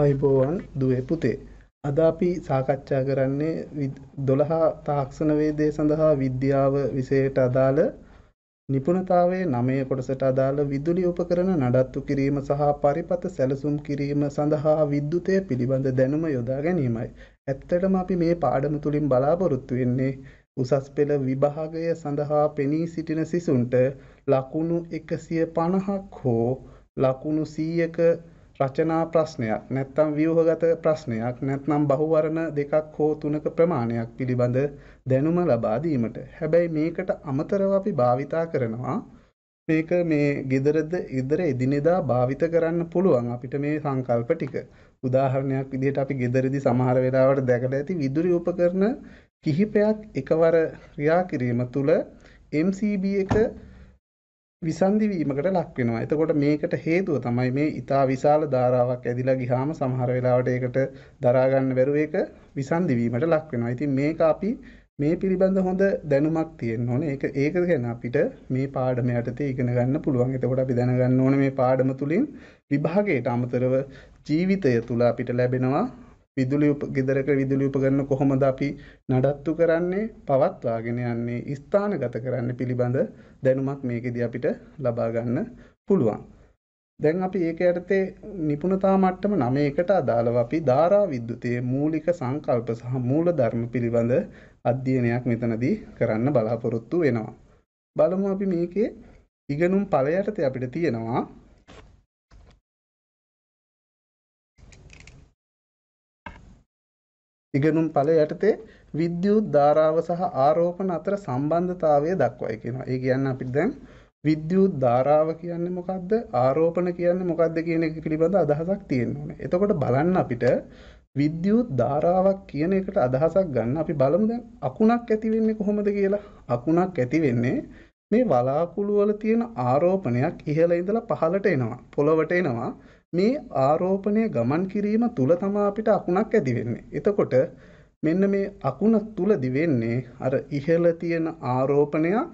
ආයුබෝවන් දුවේ පුතේ අද අපි සාකච්ඡා කරන්නේ දොළහා තාක්ෂණ වේදය සඳහා විද්‍යාව විෂයට අදාළ නිපුණතාවේ නමය කොටසට අදාළ විදුලි උපකරණ නඩත්තු කිරීම සහ පරිපත සැලසුම් කිරීම සඳහා විද්‍යුතය පිළිබඳ දැනුම යොදා ගැනීමයි. ඇත්තටම අපි මේ පාඩම තුළින් බලාපොරොත්තු වෙන්නේ උසස් පෙළ විභාගය සඳහා පෙනී සිටින සිසුන්ට ලකුණු එකසිය පණහක් හෝ ලකුණු සීයක රචනා ප්‍රශ්නයක් නැත්නම් ව්‍යුහගත ප්‍රශ්නයක් නැත්නම් බහුවර්ණ දෙකක් හෝ තුනක ප්‍රමාණයක් පිළිබඳ දැනුම ලබා දීමට. හැබැයි මේකට අමතරව අපි භාවිතා කරනවා මේක මේ gedarada ඉදර එදිනෙදා භාවිත කරන්න පුළුවන් අපිට මේ සංකල්ප ටික. උදාහරණයක් විදිහට අපි gedaredi සමහර වෙලාවට දැකලා ඇති විදුලි උපකරණ කිහිපයක් එකවර ක්‍රියා කිරීම තුළ MCB එක විසන්ධි වීමකට ලක් වෙනවා. එතකොට මේකට හේතුව තමයි මේ ඊතා විශාල ධාරාවක් ඇදිලා ගියාම සමහර වෙලාවට ඒකට දරා ගන්න බැරුව ඒක විසන්ධි වීමට ලක් වෙනවා. ඉතින් මේක අපි මේ පිළිබඳ හොඳ දැනුමක් තියෙන්න ඕනේ. ඒක ඒක ගැන අපිට මේ පාඩම යටතේ ඉගෙන ගන්න පුළුවන්. එතකොට අපි දැනගන්න ඕනේ මේ පාඩම තුලින් විභාගයට අමතරව ජීවිතය තුල අපිට ලැබෙනවා විදුලි ගෙදරක විදුලි උපකරණ කොහොමද අපි නඩත්තු කරන්නේ, පවත්වාගෙන යන්නේ, ස්ථානගත කරන්නේ පිළිබඳ දැනුමක් මේකෙදී අපිට ලබා ගන්න පුළුවන්. දැන් අපි ඒක යටතේ නිපුණතා මට්ටම 9කට අදාළව අපි ධාරා විද්‍යුතයේ මූලික සංකල්ප සහ මූල ධර්ම පිළිබඳ අධ්‍යයනයක් මෙතනදී කරන්න බලාපොරොත්තු වෙනවා. බලමු අපි මේකේ ඉගෙනුම් ඵලය යටතේ අපිට තියෙනවා ඉගෙනුම් ඵලය යටතේ විද්‍යුත් ධාරාව සහ ආරෝපණ අතර සම්බන්ධතාවය දක්වයි කියනවා. ඒ කියන්නේ අපිට දැන් විද්‍යුත් ධාරාව කියන්නේ මොකද්ද? ආරෝපණ කියන්නේ මොකද්ද කියන එක පිළිබඳ අදහසක් තියෙන්න ඕනේ. එතකොට බලන්න අපිට විද්‍යුත් ධාරාවක් කියන එකට අදහසක් ගන්න අපි බලමු දැන් අකුණක් ඇති වෙන්නේ කොහොමද කියලා. අකුණක් ඇති වෙන්නේ මේ වලාකුළු වල තියෙන ආරෝපණයක් ඉහළ ඉඳලා පහළට එනවා. පොළවට එනවා. මේ ආරෝපණය ගමන් කිරීම තුල තමයි අපිට අකුණක් ඇති වෙන්නේ. එතකොට මෙන්න මේ අකුණ තුලදි වෙන්නේ අර ඉහළ තියෙන ආරෝපණයක්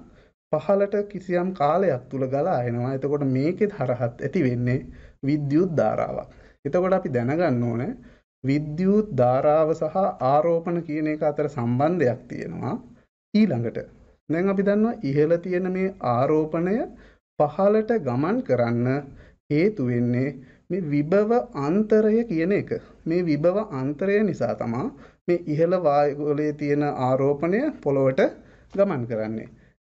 පහළට කිසියම් කාලයක් තුල ගලා එනවා. එතකොට මේකෙත් හරහත් ඇති වෙන්නේ විද්‍යුත් ධාරාවක්. එතකොට අපි දැනගන්න ඕනේ විද්‍යුත් ධාරාව සහ ආරෝපණ කියන එක අතර සම්බන්ධයක් තියෙනවා. ඊළඟට දැන් අපි දන්නවා ඉහළ තියෙන මේ ආරෝපණය පහළට ගමන් කරන්න හේතු වෙන්නේ මේ විභව අන්තරය කියන එක. මේ විභව අන්තරය නිසා තමයි මේ ඉහළ වායුගෝලයේ තියෙන ආරෝපණය පොළොවට ගමන් කරන්නේ.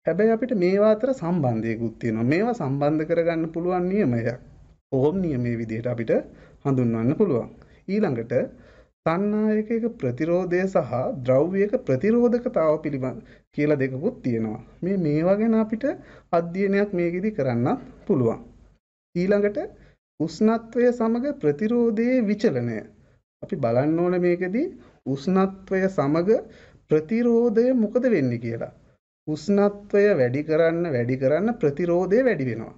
හැබැයි අපිට මේවා අතර සම්බන්ධයකුත් තියෙනවා. මේවා සම්බන්ධ කරගන්න පුළුවන් නියමයක්. ඕම් නියමයේ විදිහට අපිට හඳුන්වන්න පුළුවන්. ඊළඟට තණ්හායකයක ප්‍රතිරෝධය සහ ද්‍රව්‍යයක ප්‍රතිරෝධකතාව පිළිබඳ කියලා දෙකකුත් තියෙනවා. මේ මේවා ගැන අපිට අධ්‍යයනයක් මේකෙදි කරන්නත් පුළුවන්. ඊළඟට උෂ්ණත්වය සමග ප්‍රතිරෝධයේ විචලනය අපි බලන්න ඕන මේකෙදී උෂ්ණත්වය සමග ප්‍රතිරෝධය මොකද වෙන්නේ කියලා. උෂ්ණත්වය වැඩි කරන්න වැඩි කරන්න ප්‍රතිරෝධය වැඩි වෙනවා.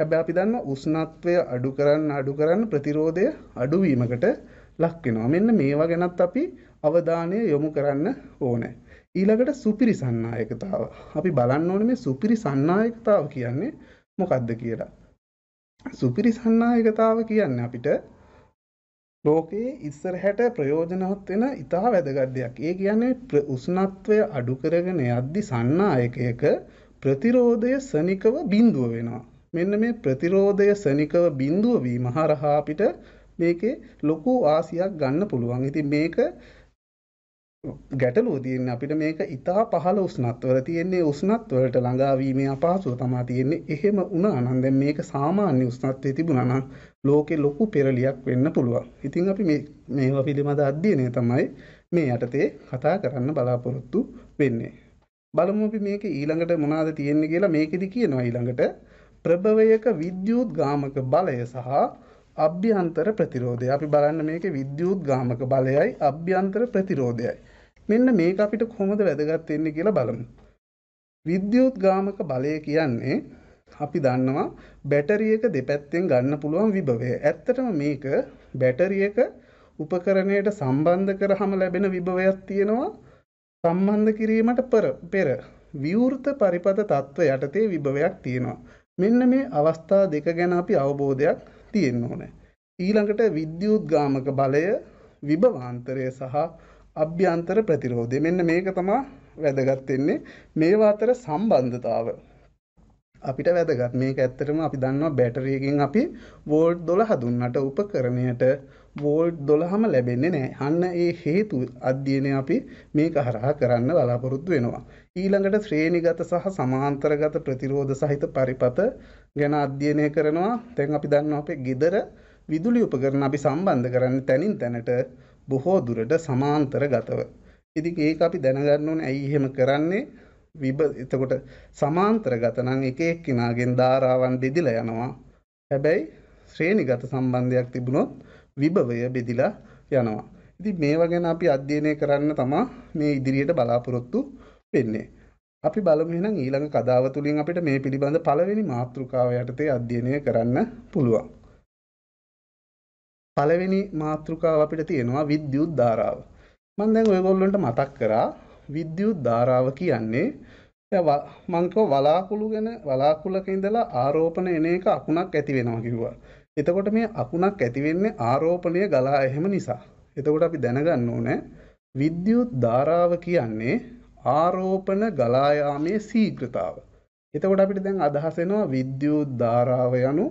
හැබැයි අපි දන්නවා උෂ්ණත්වය අඩු කරන්න අඩු කරන්න ප්‍රතිරෝධය අඩු වීමකට ලක් වෙනවා. මෙන්න මේවා ගැනත් අපි අවධානය යොමු කරන්න ඕනේ. ඊළඟට සුපිරි සන්නායකතාව. අපි බලන්න ඕනේ මේ සුපිරි සන්නායකතාව කියන්නේ මොකක්ද කියලා. සුපිරි සන්නායකතාව කියන්නේ අපිට ලෝකයේ ඉස්සරහැට ප්‍රයෝජනවත් වෙන ඉතා වැදගත් දෙයක්. ඒ කියන්නේ උෂ්ණත්වය අඩු කරගෙන යද්දි සන්නායකයක ප්‍රතිරෝධය සනිකව බිඳුව වෙනවා. මෙන්න මේ ප්‍රතිරෝධය සනිකව බිඳුව වීම හරහා අපිට මේකේ ලොකු ආසියක් ගන්න පුළුවන්. ඉතින් මේක ගැටලුව තියෙන අපිට මේක ඉතා පහළ උස්නත්වල තියෙන්නේ උස්නත්වලට ළඟාවීමේ අපහසුව තමා තියෙන්නේ එහෙම වුණා නම් දැන් මේක සාමාන්‍ය උස්නත්වයේ තිබුණා නම් ලෝකේ ලොකු පෙරලියක් වෙන්න පුළුවන්. ඉතින් අපි මේ මේවා පිළිබඳ අධ්‍යයනය තමයි මේ යටතේ කතා කරන්න බලාපොරොත්තු වෙන්නේ. බලමු අපි මේක ඊළඟට මොනවද තියෙන්නේ කියලා මේකෙදි කියනවා ඊළඟට ප්‍රභවයක විද්‍යුත් ගාමක බලය සහ අභ්‍යන්තර ප්‍රතිරෝධය. අපි බලන්න මේකේ විද්‍යුත් ගාමක බලයයි අභ්‍යන්තර ප්‍රතිරෝධයයි. මෙන්න මේ අපිට කොහොමද වැදගත් වෙන්නේ කියලා බලමු. විද්‍යුත් ගාමක බලය කියන්නේ අපි දන්නවා බැටරියක දෙපැත්තෙන් ගන්න පුළුවන් විභවය. ඇත්තටම මේක බැටරියක උපකරණයට සම්බන්ධ කරහම ලැබෙන විභවයක් තියෙනවා සම්බන්ධ කිරීමට පෙර පෙර විවෘත පරිපත තත්ත්ව යටතේ විභවයක් තියෙනවා. මෙන්න මේ අවස්ථා දෙක ගැන අපි අවබෝධයක් තියෙන්න ඕනේ. ඊළඟට විද්‍යුත් ගාමක බලය විභවාන්තරය සහ අභ්‍යන්තර ප්‍රතිරෝධය මෙන්න මේක තමා වැදගත් වෙන්නේ මේවා අතර සම්බන්ධතාව අපිට වැදගත් මේක ඇත්තටම අපි දන්නවා බැටරියකින් අපි වෝල්ට් 12 දුන්නට උපකරණයට වෝල්ට් 12ම ලැබෙන්නේ නැහැ. අන්න ඒ හේතු අධ්‍යයනය අපි මේක හරහා කරන්න බලාපොරොත්තු වෙනවා. ඊළඟට ශ්‍රේණිගත සහ සමාන්තරගත ප්‍රතිරෝධ සහිත පරිපත ගැන අධ්‍යයනය කරනවා. දැන් අපි දන්නවා අපේ ගෙදර විදුලි උපකරණ අපි සම්බන්ධ කරන්නේ තැනින් තැනට බොහෝ දුරට සමාන්තරගතව. ඉතින් ඒක අපි දැනගන්න ඕනේ ඇයි එහෙම කරන්නේ? විබ එතකොට සමාන්තරගත නම් එක එක්කිනාගෙන් ධාරාවන් බෙදිලා යනවා. හැබැයි ශ්‍රේණිගත සම්බන්ධයක් තිබුණොත් විභවය බෙදිලා යනවා. ඉතින් මේවා ගැන අපි අධ්‍යයනය කරන්න තමා මේ ඉදිරියට බලාපොරොත්තු වෙන්නේ. අපි බලමු එහෙනම් ඊළඟ කතාව තුළින් අපිට මේ පිළිබඳ පළවෙනි මාතෘකාව යටතේ අධ්‍යයනය කරන්න පුළුවන්. පළවෙනි මාතෘකාව අපිට තියෙනවා විද්‍යුත් ධාරාව. මම දැන් ඔයගොල්ලන්ට මතක් කරා විද්‍යුත් ධාරාව කියන්නේ මං කිව්වා වලාකුළු ගැන වලාකුළක ඉඳලා ආරෝපණ එන එක අකුණක් ඇති වෙනවා කිව්වා. එතකොට මේ අකුණක් ඇති වෙන්නේ ආරෝපණය ගලා එහෙම නිසා. එතකොට අපි දැනගන්න ඕනේ විද්‍යුත් ධාරාව කියන්නේ ආරෝපණ ගලා යාමේ ශීඝ්‍රතාව. එතකොට අපිට දැන් අදහස් එනවා විද්‍යුත් ධාරාව යනු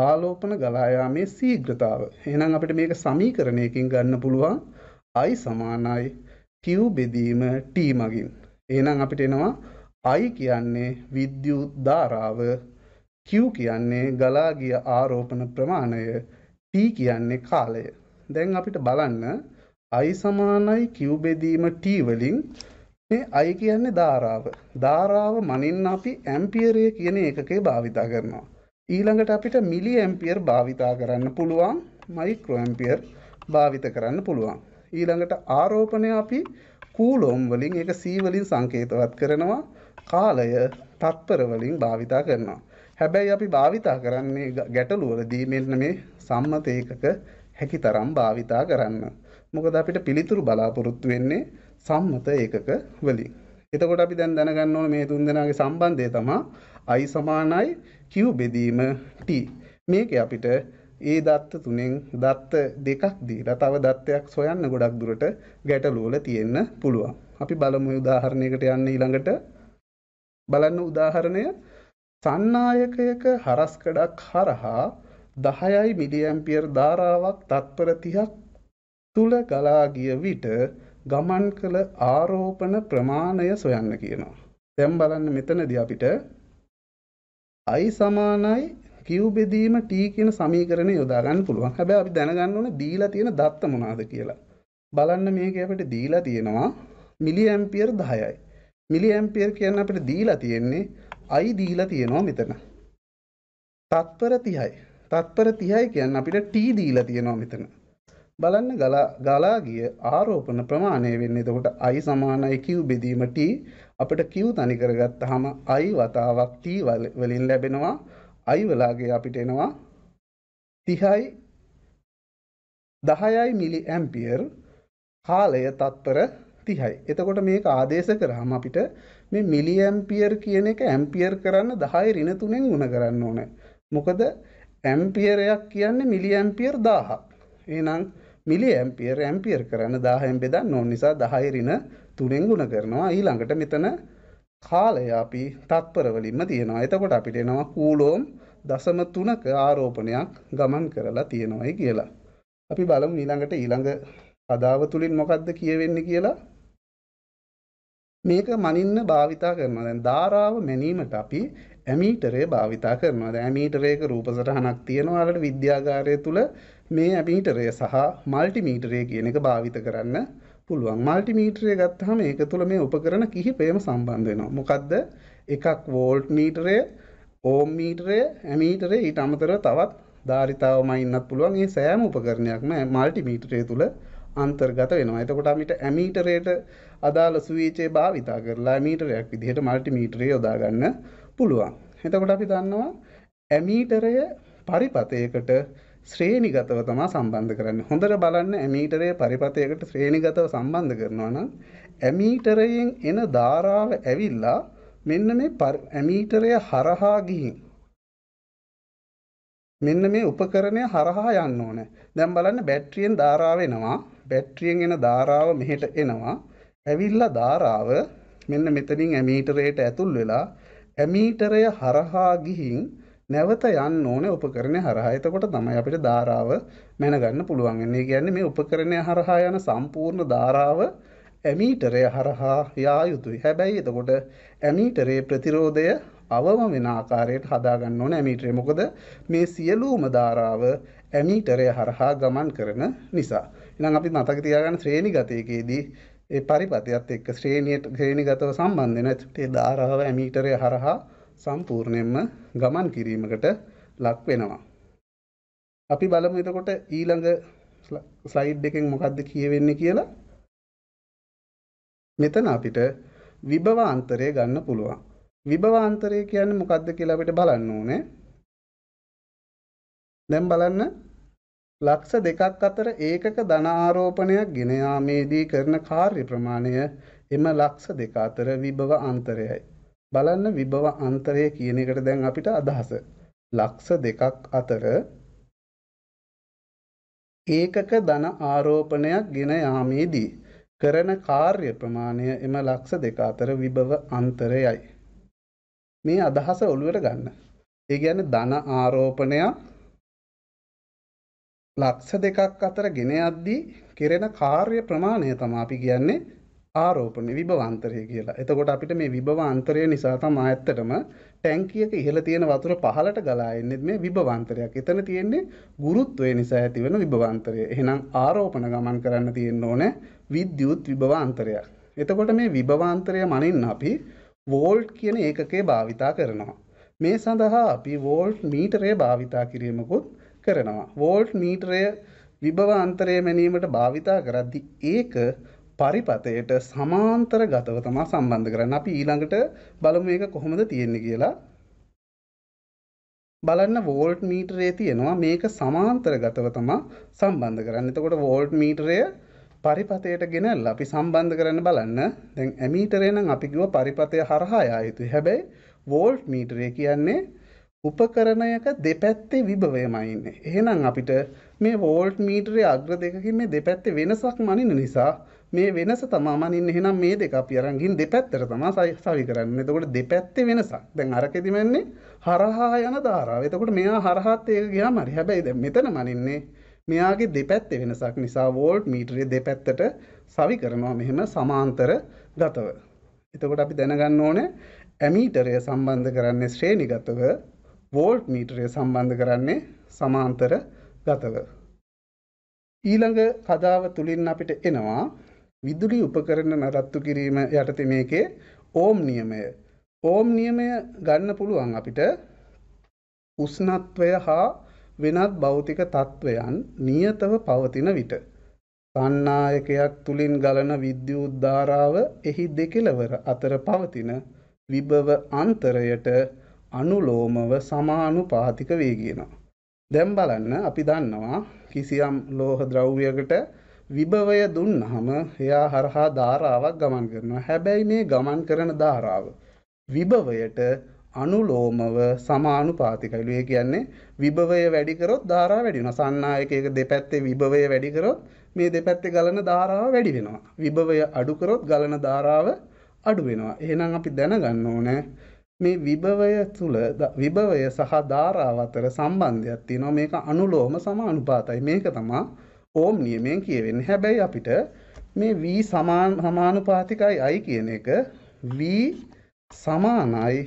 ආලෝපන ගලායාමේ සීග්‍රතාව. එහෙනම් අපිට මේක සමීකරණයකින් ගන්න පුළුවන් i සමානයි q බෙදීම t මගින්. එහෙනම් අපිට එනවා i කියන්නේ විද්‍යුත් ධාරාව q කියන්නේ ගලා ගිය ආරෝපණ ප්‍රමාණය t කියන්නේ කාලය. දැන් අපිට බලන්න i සමානයි q බෙදීම t වලින් මේ i කියන්නේ ධාරාව. ධාරාව මනින්න අපි ඇම්පියරය කියන එකකේ භාවිතා කරනවා. ඊළඟට අපිට මිලි ඇම්පියර් භාවිතා කරන්න පුළුවන් මයික්‍රෝ ඇම්පියර් භාවිත කරන්න පුළුවන්. ඊළඟට ආරෝපණය අපි කූලෝම් වලින් ඒක C වලින් සංකේතවත් කරනවා. කාලය තත්පර වලින් භාවිතා කරනවා. හැබැයි අපි භාවිතා කරන්නේ ගැටලුවලදී මෙන්න මේ සම්මත ඒකක හැකිතරම් භාවිතා කරන්න. මොකද අපිට පිළිතුරු බලාපොරොත්තු වෙන්නේ සම්මත ඒකක වලින්. එතකොට අපි දැන් දැනගන්න ඕන මේ තුන්දෙනාගේ සම්බන්ධය තමා i සමානයි q බෙදීම t. මේකේ අපිට ඒ දත්ත තුනෙන් දත්ත දෙකක් දීලා තව දත්තයක් සොයන්න ගොඩක් දුරට ගැටලුවල තියෙන්න පුළුවන්. අපි බලමු උදාහරණයකට යන්න ඊළඟට. බලන්න උදාහරණය සන්නායකයක හරස්කඩක් හරහා 10යි මිලියම්පියර් ධාරාවක් තත්පර 30ක් තුල ගලා ගිය විට ගමන් කළ ආරෝපන ප්‍රමාණය සොයන්න කියනවා. දැන් බලන්න මෙතනදී අපිට i සමානයි q බෙදීම t කියන සමීකරණය යොදා ගන්න පුළුවන්. හැබැයි අපි දැනගන්න ඕනේ දීලා තියෙන දත්ත මොනවාද කියලා. බලන්න මේක අපිට දීලා තියෙනවා මිලි ඇම්පියර් 10යි. මිලි ඇම්පියර් කියන්නේ අපිට දීලා තියෙන්නේ i දීලා තියෙනවා මෙතන. තත්පර 30යි. තත්පර 30යි කියන්නේ අපිට t දීලා තියෙනවා මෙතන. බලන්න ගලා ගිය ආරෝපණ ප්‍රමාණය වෙන්නේ එතකොට i සමානයි q බෙදීම t අපිට q තනි කරගත්තාම i වතාවක් t වලින් ලැබෙනවා i වලාගේ අපිට එනවා 30යි 10යි මිලි ඇම්පියර් කාලය තත්පර 30යි. එතකොට මේක ආදේශ කරාම අපිට මේ මිලි ඇම්පියර් කියන එක ඇම්පියර් කරන්න 10 ඍණ 3 ගුණ කරන්න ඕනේ. මොකද ඇම්පියරයක් කියන්නේ මිලි ඇම්පියර් 1000ක්. එහෙනම් මිලි ඇම්පියර් ඇම්පියර් කරන්න දාහයෙන් බෙදන්න ඕන නිසා දහයිරින තුනෙන් ගුණ කරනවා ඊළඟට මෙතන කාලය අපි තත්පරවලින්ම තියෙනවා එතකොට අපිට එනවා කූලෝම් දසම තුනක ආරෝපණයක් ගමන් කරලා තියෙනවයි කියලා. අපි බලමු ඊළඟට ඊළඟ අදාව තුළින් මොකක්ද කියවෙන්නේ කියලා මේක මනින්න භාවිතා කරනවා දැන් ධාරාව මැනීමට අපි ඇමීටරය භාවිතා කරනවා දැන් ඇමීටරයක රූප සටහනක් තියෙනවා වලට විද්‍යාගාරය තුල මේ ඇමීටරය සහ මල්ටිමීටරය කියන එක භාවිත කරන්න පුළුවන් මල්ටිමීටරය ගත්තහම ඒක තුළ මේ උපකරන කිහිපයම සම්බන්ධ වෙනවා මොකක්ද එකක් වෝල්ට් මීටරය ඕම් මීටරය ඇමීටරය ඊට අමතරව තවත් ධාරිතාවම ඉන්නත් පුළුවන් ඒ සෑම උපකරණයක්ම මල්ටිමීටරය තුළ අන්තර්ගත වෙනවා එතකොට අපිට ඇමීටරයට අදාළ සුවිචේ භාවිතා කරලා ඇමීටරයක් විදිහට මල්ටිමීටරය යොදාගන්න පුළුවන් එතකොට අපි දන්නවා ඇමීටරය පරිපතයකට ශ්‍රේණිගතව තමා සම්බන්ධ කරන්නේ. හොඳට බලන්න ඇමීටරය පරිපථයකට ශ්‍රේණිගතව සම්බන්ධ කරනවා නම් ඇමීටරයෙන් එන ධාරාව ඇවිල්ලා මෙන්න මේ ඇමීටරය හරහා ගිහින් මෙන්න මේ උපකරණය හරහා යන්න ඕනේ. දැන් බලන්න බැටරියෙන් ධාරාව එනවා. බැටරියෙන් එන ධාරාව මෙහෙට එනවා. ඇවිල්ලා ධාරාව මෙන්න මෙතනින් ඇමීටරයට ඇතුල් වෙලා ඇමීටරය හරහා ගිහින් නැවත යන්න ඕන උපකරණය හරහා එතකොට තමයි අපිට ධාරාව මැනගන්න පුළුවන් වෙන්නේ. ඒ කියන්නේ මේ උපකරණය හරහා යන සම්පූර්ණ ධාරාව ඇමීටරය හරහා යා යුතුයි. හැබැයි එතකොට ඇමීටරේ ප්‍රතිරෝධය අවම වෙන ආකාරයට හදාගන්න ඕන ඇමීටරේ. මොකද මේ සියලුම ධාරාව ඇමීටරය හරහා ගමන් කරන නිසා. එහෙනම් අපි මතක තියාගන්න ශ්‍රේණි ගතයේදී ඒ පරිපතයත් එක්ක ශ්‍රේණියට ශ්‍රේණිගතව සම්බන්ධ වෙන ඒ ධාරාව ඇමීටරය හරහා සම්පූර්ණයෙන්ම ගමන් කිරීමකට ලක් වෙනවා. අපි බලමු එතකොට ඊළඟ ස්ලයිඩ් එකෙන් මොකද්ද කියවෙන්නේ කියලා. මෙතන අපිට විභවාන්තරය ගන්න පුළුවන්. විභවාන්තරය කියන්නේ මොකද්ද කියලා අපිට බලන්න ඕනේ. දැන් බලන්න ලක්ෂ දෙකක් අතර ඒකක ධනාරෝපණයක් ගෙන යාමේදී කරන කාර්ය ප්‍රමාණය එම ලක්ෂ දෙක අතර විභව අන්තරයයි. බලන්න විභව අන්තරය කියන එකට දැන් අපිට අදහස ලක්ෂ දෙකක් අතර ඒකක ධන ආරෝපණයක් ගෙන යාමේදී කරන කාර්ය ප්‍රමාණය එම ලක්ෂ දෙක අතර විභව අන්තරයයි මේ අදහස ඔළුවට ගන්න ඒ කියන්නේ ධන ආරෝපණයක් ලක්ෂ දෙකක් අතර ගෙන යද්දී කෙරෙන කාර්ය ප්‍රමාණය තමයි අපි කියන්නේ ආරෝපණය විභවාන්තරය කියලා. එතකොට අපිට මේ විභවාන්තරය නිසා තමයි ඇත්තටම ටැංකියක ඉහළ තියෙන වතුර පහළට ගලා එන්නේ මේ විභවාන්තරයක්. එතන තියෙන්නේ ගුරුත්වය නිසා ඇතිවන විභවාන්තරය. එහෙනම් ආරෝපණ ගමන් කරන්න තියෙන්න ඕනේ විද්‍යුත් විභවාන්තරයක්. එතකොට මේ විභවාන්තරය මනින්න අපි වෝල්ට් කියන ඒකකය භාවිතා කරනවා. මේ සඳහා අපි වෝල්ට් මීටරය භාවිතා කිරීමකුත් කරනවා. වෝල්ට් මීටරය විභව අන්තරය මැනීමට භාවිතා කරද්දි ඒක පරිපතයට සමාන්තර ගතව තමා සම්බන්ධ කරන්න අපි ඊළඟට බලමු මේක කොහොමද තියෙන්නේ කියලා බලන්න වෝල්ට් මීටරේ තියෙනවා මේක සමාන්තර ගතව තමා සම්බන්ධ කරන්න එතකොට වෝල්ට් මීටරය පරිපතයට ගෙනල් අපි සම්බන්ධ කරන්න බලන්න දැන් ඇමීටරේ නම් අපි කිව්ව පරිපතය හරහා යා යුතුයි හැබැයි වෝල්ට් මීටරය කියන්නේ උපකරණයක දෙපැත්තේ විභවයමයි ඉන්නේ එහෙනම් අපිට මේ වෝල්ට් මීටරේ අග්‍ර දෙකකින් මේ දෙපැත්තේ වෙනසක් මනින නිසා මේ වෙනස තමා මනින් එහෙනම් මේ දෙක අපි අරන්ගින් දෙපැත්තට තමා සවි කරන්න එතකොට දෙපැත්තේ වෙනසක් දැන් අරකෙදි වෙන්නේ හරහා යන ධාරාව එතකොට මෙයා හරහත් ඒක ගියාම හරි හැබැයි දැන් මෙතන මනින්නේ මෙයාගේ දෙපැත්තේ වෙනසක් නිසා වෝල්ට් මීටරේ දෙපැත්තට සවි කරනවා මෙහෙම සමාන්තර ගතව එතකොට අපි දැනගන්න ඕනේ ඇමීටරය සම්බන්ධ කරන්නේ ශ්‍රේණිගතව වෝල්ට් මීටරය සම්බන්ධ කරන්නේ සමාන්තර ගතව ඊළඟ කතාව තුලින් අපිට එනවා විදුලි උපකරණ නරත්තු කිරීම යටතේ මේකේ ඕම් නියමය. ඕම් නියමය ගන්න පුළුවන් අපිට උෂ්ණත්වය හා වෙනත් භෞතික තත්ත්වයන් නියතව පවතින විට. සන්නායකයක් තුළින් ගලන විද්‍යුත් ධාරාව එහි දෙකෙලවර අතර පවතින විභව අන්තරයට අනුලෝමව සමානුපාතික වේ කියනවා. දැන් බලන්න අපි දන්නවා කිසියම් ලෝහ ද්‍රව්‍යයකට විභවය දුන්නහම එයා හරහා ධාරාවක් ගමන් කරනවා. හැබැයි මේ ගමන් කරන ධාරාව විභවයට අනුලෝමව සමානුපාතිකයිලු. ඒ කියන්නේ විභවය වැඩි කරොත් ධාරාව වැඩි වෙනවා. සන්නායකයක දෙපැත්තේ විභවය වැඩි කරොත් මේ දෙපැත්තේ ගලන ධාරාව වැඩි වෙනවා. විභවය අඩු කරොත් ගලන ධාරාව අඩු වෙනවා. එහෙනම් අපි දැනගන්න ඕනේ මේ විභවය තුළ විභවය සහ ධාරාව අතර සම්බන්ධයක් තියෙනවා. මේක අනුලෝම සමානුපාතයි. මේක තමයි ඕම් නියමයෙන් කියවෙන්නේ. හැබැයි අපිට මේ v සමාන සමානුපාතිකයි i කියන එක v සමානයි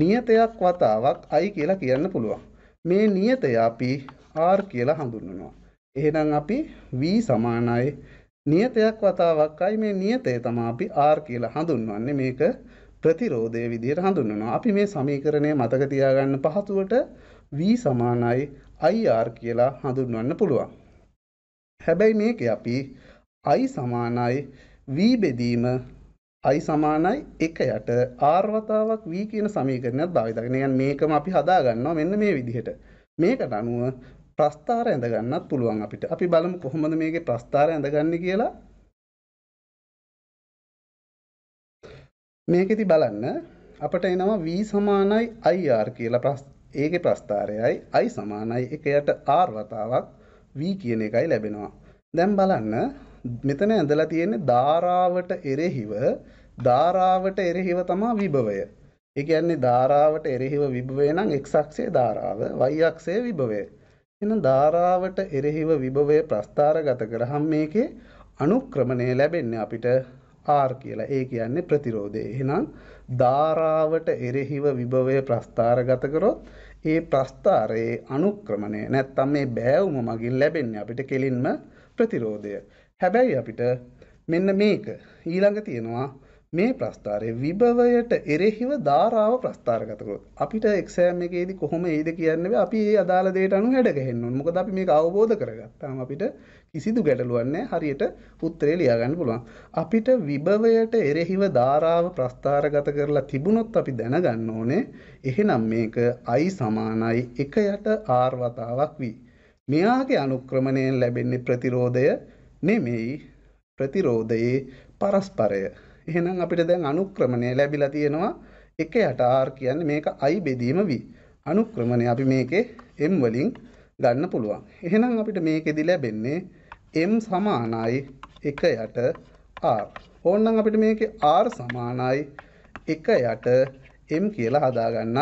නියතයක් වතාවක් i කියලා කියන්න පුළුවන්. මේ නියතය අපි r කියලා හඳුන්වනවා. එහෙනම් අපි v සමානයි නියතයක් වතාවක්යි මේ නියතය තමයි අපි r කියලා හඳුන්වන්නේ. මේක ප්‍රතිරෝධය විදිහට හඳුන්වනවා. අපි මේ සමීකරණය මතක තියාගන්න පහසුවට v සමානයි ir කියලා හඳුන්වන්න පුළුවන්. හැබැයි මේක අපි i සමානයි v බෙදීම i සමානයි 1 යට r වතාවක් v කියන සමීකරණයක් භාවිත කරන. يعني මේකම අපි හදා ගන්නවා මෙන්න මේ විදිහට. මේකට අනුව ප්‍රස්ථාර ඇඳ ගන්නත් පුළුවන් අපිට. අපි බලමු කොහොමද මේකේ ප්‍රස්ථාර ඇඳගන්නේ කියලා. මේකෙදි බලන්න අපට එනවා v සමානයි ir කියලා. ඒකේ ප්‍රස්ථාරයයි i සමානයි 1 යට r වතාවක් v කියන එකයි ලැබෙනවා. දැන් බලන්න මෙතන ඇඳලා තියෙන්නේ ධාරාවට එරෙහිව ධාරාවට එරෙහිව තමයි විභවය. ඒ කියන්නේ ධාරාවට එරෙහිව විභවය නම් x අක්ෂයේ ධාරාව, y අක්ෂයේ විභවය. එහෙනම් ධාරාවට එරෙහිව විභවය ප්‍රස්ථාරගත කරාම මේකේ අනුක්‍රමණය ලැබෙන්නේ අපිට R කියලා. ඒ කියන්නේ ප්‍රතිරෝධය. එහෙනම් ධාරාවට එරෙහිව විභවය ප්‍රස්ථාරගත කරොත් ඒ ප්‍රස්ථාරයේ අනුක්‍රමණය නැත්තම් මේ බෑවුම මගින් ලැබෙන්නේ අපිට කෙලින්ම ප්‍රතිරෝධය. හැබැයි අපිට මෙන්න මේක ඊළඟ තියෙනවා මේ ප්‍රස්ථාරයේ විභවයට එරෙහිව ධාරාව ප්‍රස්ථාරගත කරොත් අපිට එක්සෑම් එකේදී කොහොම එයිද කියන්නේ අපි ඒ අදාළ දෙයට අනුව හැඩ ගහෙන්න ඕනේ. මොකද අපි මේක අවබෝධ කරගත්තාම අපිට කිසිදු ගැටලුවන්නේ හරියට උත්තරේ ලියාගන්න පුළුවන්. අපිට විභවයට එරෙහිව ධාරාව ප්‍රස්ථාරගත කරලා තිබුණොත් අපි දැනගන්න ඕනේ එහෙනම් මේක i සමානයි 1 යට r වතාවක් වී. මෙයාගේ අනුක්‍රමණයෙන් ලැබෙන්නේ ප්‍රතිරෝධය නෙමෙයි ප්‍රතිරෝධයේ පරස්පරය. එහෙනම් අපිට දැන් අනුක්‍රමණය ලැබිලා තියෙනවා එක යට R කියන්නේ මේක I බෙදීම V. අනුක්‍රමණය අපි මේකේ M වලින් ගන්න පුළුවන්. එහෙනම් අපිට මේකෙදි ලැබෙන්නේ m සමානයි 1 යට r. ඕනනම් අපිට මේකේ r සමානයි 1 යට m කියලා හදාගන්න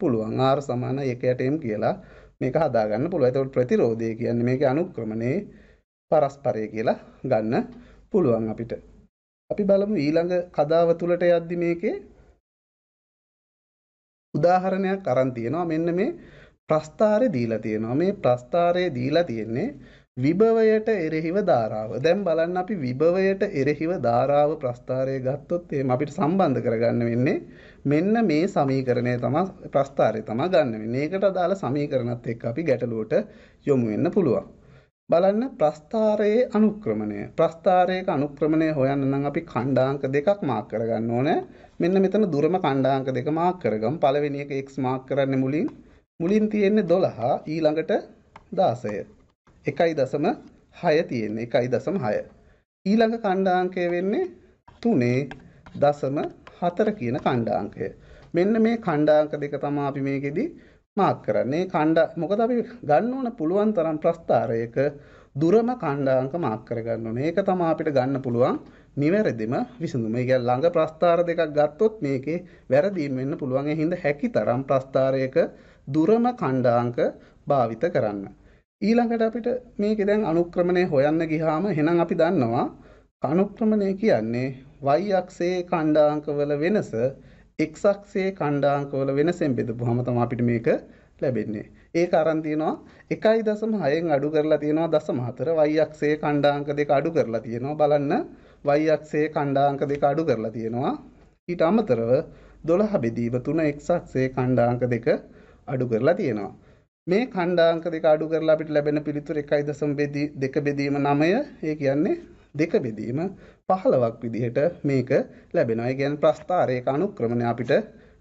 පුළුවන්. r සමානයි 1 යට m කියලා මේක හදාගන්න පුළුවන්. ඒතකොට ප්‍රතිරෝධය කියන්නේ මේකේ අනුක්‍රමණයේ පරස්පරය කියලා ගන්න පුළුවන් අපිට. අපි බලමු ඊළඟ කතාව තුලට යද්දි මේකේ උදාහරණයක් අරන් තියෙනවා. මෙන්න මේ ප්‍රස්ථාරය දීලා තියෙනවා. මේ ප්‍රස්ථාරය දීලා තියෙන්නේ විභවයට එරෙහිව ධාරාව. දැන් බලන්න අපි විභවයට එරෙහිව ධාරාව ප්‍රස්ථාරය ගත්තොත් එහෙම අපිට සම්බන්ධ කරගන්න වෙන්නේ මෙන්න මේ සමීකරණය තමයි ප්‍රස්ථාරය තමයි ගන්න වෙන්නේ. ඒකට අදාළ සමීකරණත් එක්ක අපි ගැටලුවට යොමු වෙන්න පුළුවන්. බලන්න ප්‍රස්ථාරයේ අනුක්‍රමණය. ප්‍රස්ථාරයක අනුක්‍රමණය හොයන්න නම් අපි ඛණ්ඩාංක දෙකක් මාක් කරගන්න ඕනේ. මෙන්න මෙතන දුරම ඛණ්ඩාංක දෙක මාක් කරගමු. පළවෙනි එක x මාක් කරන්නේ මුලින්. මුලින් තියෙන්නේ 12 ඊළඟට 16. 1.6 තියෙන්නේ 1.6. ඊළඟ ඛණ්ඩාංකය වෙන්නේ 3.4 කියන ඛණ්ඩාංකය. මෙන්න මේ ඛණ්ඩාංක දෙක තමයි අපි මේකෙදි මාක් කරන්නේ. ඛණ්ඩ මොකද අපි ගන්න ඕන පුළුවන් තරම් ප්‍රස්ථාරයක දුරම ඛණ්ඩාංක මාක් කරගන්න ඕනේ. ඒක තමයි අපිට ගන්න පුළුවන් නිවැරදිම විසඳුම. ඒ කියන්නේ ළඟ ප්‍රස්ථාර දෙකක් ගත්තොත් මේකේ වැරදීම් වෙන්න පුළුවන්. ඒ හින්දා හැකි තරම් ප්‍රස්ථාරයක දුරම ඛණ්ඩාංක භාවිත කරන්න. ඊළඟට අපිට මේක දැන් අනුක්‍රමණය හොයන්න ගිහාම එහෙනම් අපි දන්නවා අනුක්‍රමණය කියන්නේ y අක්ෂයේ ඛණ්ඩාංකවල වෙනස x අක්ෂයේ ඛණ්ඩාංකවල වෙනසෙන් බෙදපුවාම තමයි අපිට මේක ලැබෙන්නේ. ඒක අරන් තියනවා 1.6න් අඩු කරලා තියනවා 0.4 y අක්ෂයේ ඛණ්ඩාංක දෙක අඩු කරලා තියනවා බලන්න y අක්ෂයේ ඛණ්ඩාංක දෙක අඩු කරලා තියනවා ඊට අමතරව 12 බෙදීම 3 x අක්ෂයේ ඛණ්ඩාංක දෙක අඩු කරලා තියනවා. මේ කණ්ඩාංක දෙක අඩු කරලා අපිට ලැබෙන පිළිතුර 1.2 බෙදී දෙක බෙදීම 9 ඒ කියන්නේ දෙක බෙදීම 15ක් විදිහට මේක ලැබෙනවා. ඒ කියන්නේ ප්‍රස්ථාරයක අනුක්‍රමණය අපිට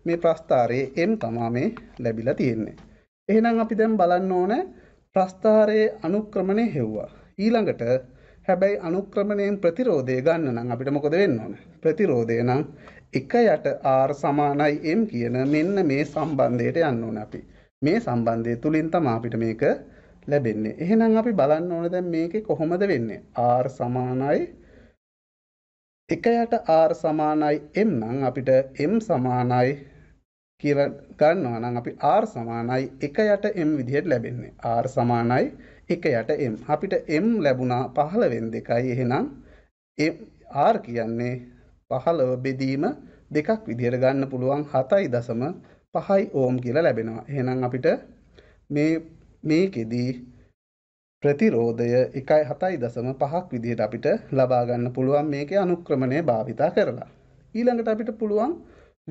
මේ ප්‍රස්ථාරයේ m තමයි මේ ලැබිලා තියෙන්නේ. එහෙනම් අපි දැන් බලන්න ඕනේ ප්‍රස්ථාරයේ අනුක්‍රමණය හෙව්වා. ඊළඟට හැබැයි අනුක්‍රමණයෙන් ප්‍රතිරෝධය ගන්න නම් අපිට මොකද වෙන්න ඕන? ප්‍රතිරෝධය නම් 1 යට r සමානයි m කියන මෙන්න මේ සම්බන්ධයට යන්න ඕනේ අපි. මේ සම්බන්ධය තුලින් තමයි අපිට මේක ලැබෙන්නේ. එහෙනම් අපි බලන්න ඕනේ දැන් මේකේ කොහොමද වෙන්නේ? R සමානයි 1යට R සමානයි m නම් අපිට m සමානයි කියලා ගන්නවා නම් අපි R සමානයි 1යට m විදිහට ලැබෙන්නේ. R සමානයි 1යට m. අපිට m ලැබුණා 15 වෙන් දෙකයි. එහෙනම් R කියන්නේ 15 බෙදීම දෙකක් විදිහට ගන්න පුළුවන් 7.5 පහයි ඕම් කියලා ලැබෙනවා එහෙනම් අපිට මේ මේකෙදී ප්‍රතිරෝධය එකයි හතයි දසම පහක් විදිහට අපිට ලබාගන්න පුළුවන් මේක අනුක්‍රමණය භාවිතා කරලා. ඊළඟට අපිට පුළුවන්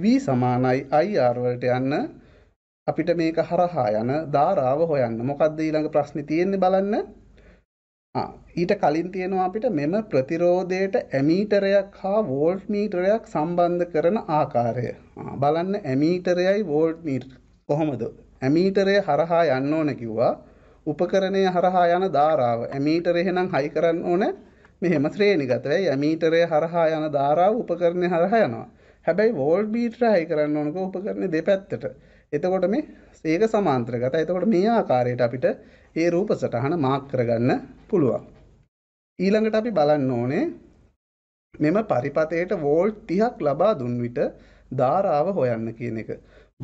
වී සමානයි අයිආර්වලට යන්න අපිට මේක හරහා යන ධාරාව හොයන්න මොකක්ද ඊළඟ ප්‍රශ්න තියෙන්නේ බලන්න ඊට කලින් තියෙනවා අපිට මෙම ප්‍රතිරෝධයට ඇමීටරයක් හා වෝල්ට් මීටරයක් සම්බන්ධ කරන ආකාරය. බලන්න ඇමීටරයයි වෝල්ට් මීටර් කොහොමද? ඇමීටරය හරහා යන්න ඕන කිව්වා. උපකරණය හරහා යන ධාරාව ඇමීටරය එහෙනම් හයි කරන්න ඕන මෙහෙම ශ්‍රේණිගතයි. ඇමීටරය හරහා යන ධාරාව උපකරණය හරහා යනවා. හැබැයි වෝල්ට් මීටර හයි කරන්න ඕනකෝ උපකරණය දෙපැත්තට. එතකොට මේ ඒක සමාන්තරගතයි. එතකොට මේ ආකාරයට අපිට ඒ රූප සටහන මාක් කරගන්න පුළුවන් ඊළඟට අපි බලන්න ඕනේ මෙම පරිපතයට වෝල්ට් තිහක් ලබා දුන් විට ධාරාව හොයන්න කියන එක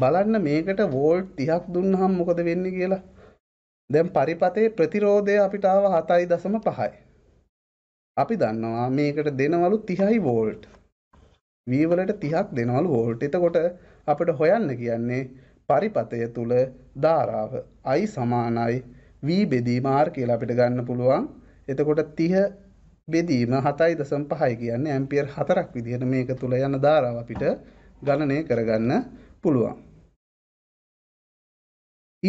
බලන්න මේකට වෝල්ට් තිහක් දුන්න හම් මොකද වෙන්න කියලා දැන් පරිපතේ ප්‍රතිරෝධය අපිටාව හතයි දසම පහයි අපි දන්නවා මේකට දෙනවලු තිහයි වෝල්ට් වීවලට තිහක් දෙනවලු වෝල්ට් එතකොට අපට හොයන්න කියන්නේ පරිපතය තුළ ධාරාව අයි සමානයි වී බෙදීම ආර් කියලා අපිට ගන්න පුළුවන්. එතකොට 30 බෙදීම 7.5 කියන්නේ ඇම්පියර් 4ක් විදිහට මේක තුල යන ධාරාව අපිට ගණනය කරගන්න පුළුවන්.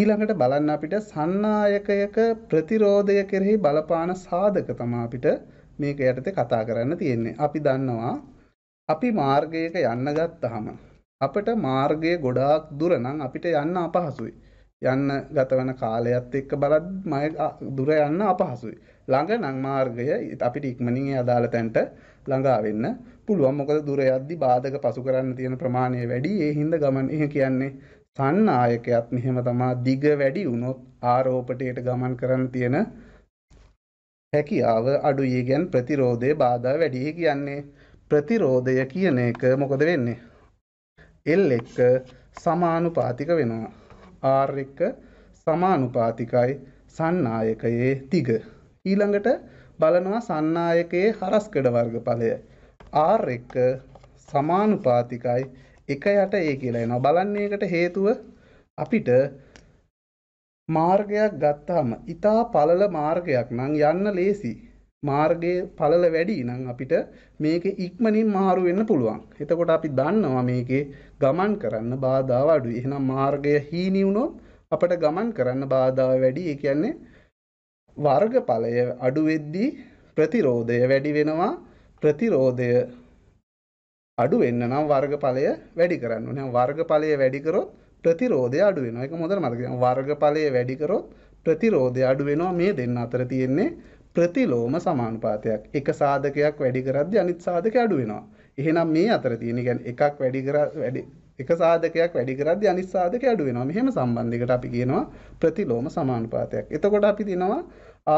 ඊළඟට බලන්න අපිට සන්නායකයක ප්‍රතිරෝධය කෙරෙහි බලපාන සාධක තමයි අපිට මේක යටතේ කතා කරන්න තියෙන්නේ. අපි දන්නවා අපි මාර්ගයක යන්න ගත්තාම අපිට මාර්ගයේ ගොඩාක් දුර නම් අපිට යන්න අපහසුයි. යන්න ගතවන කාලයත් එක්ක බලද්දි මම දුර යන්න අපහසුයි. ළඟ නම් මාර්ගය අපිට ඉක්මනින් ඒ අදාළ තැනට ළඟා වෙන්න පුළුවන්. මොකද දුර යද්දි බාධක පසු කරන්න තියෙන ප්‍රමාණය වැඩි. ඒ හින්දා ගමන එහෙ කියන්නේ සන්නායකයත් මෙහෙම තමා දිග වැඩි වුණොත් ආරෝපටයට ගමන් කරන්න තියෙන හැකියාව අඩුයි. ගැන් ප්‍රතිරෝධය බාධා වැඩි කියන්නේ ප්‍රතිරෝධය කියන එක මොකද වෙන්නේ? L එක්ක සමානුපාතික වෙනවා. R එක සමානුපාතිකයි සන්නායකයේ තිග. ඊළඟට බලනවා සන්නායකයේ හරස්කඩ වර්ගඵලය. R එක සමානුපාතිකයි 1 යට A කියලා එනවා. බලන්න ඒකට හේතුව අපිට මාර්ගයක් ගත්තාම ඊටා පළල මාර්ගයක් නම් යන්න ලේසි. මාර්ගයේ පළල වැඩි නම් අපිට මේක ඉක්මනින් මාරු වෙන්න පුළුවන්. එතකොට අපි දන්නවා මේකේ ගමන් කරන්න බාධාව අඩුයි. එහෙනම් මාර්ගය හීනි වුණොත් අපට ගමන් කරන්න බාධාව වැඩි. ඒ කියන්නේ වර්ගඵලය අඩු වෙද්දී ප්‍රතිරෝධය වැඩි වෙනවා. ප්‍රතිරෝධය අඩු වෙන්න නම් වර්ගඵලය වැඩි කරන්න ඕනේ. වර්ගඵලය වැඩි කරොත් ප්‍රතිරෝධය අඩු වෙනවා. ඒක මොකද මතක තියාගන්න. වර්ගඵලය වැඩි කරොත් ප්‍රතිරෝධය අඩු වෙනවා. මේ දෙන්න අතර තියෙන්නේ ප්‍රතිලෝම සමානුපාතයක්. එක සාධකයක් වැඩි කරද්දී අනිත් සාධකය අඩු වෙනවා. එහෙනම් මේ අතර තියෙන ගැන එකක් වැඩි කර වැඩි එක සාධකයක් වැඩි කරද්දි අනිත් සාධක අඩු වෙනවා. මෙහෙම සම්බන්ධයකට අපි කියනවා ප්‍රතිලෝම සමානුපාතයක්. එතකොට අපි දිනවා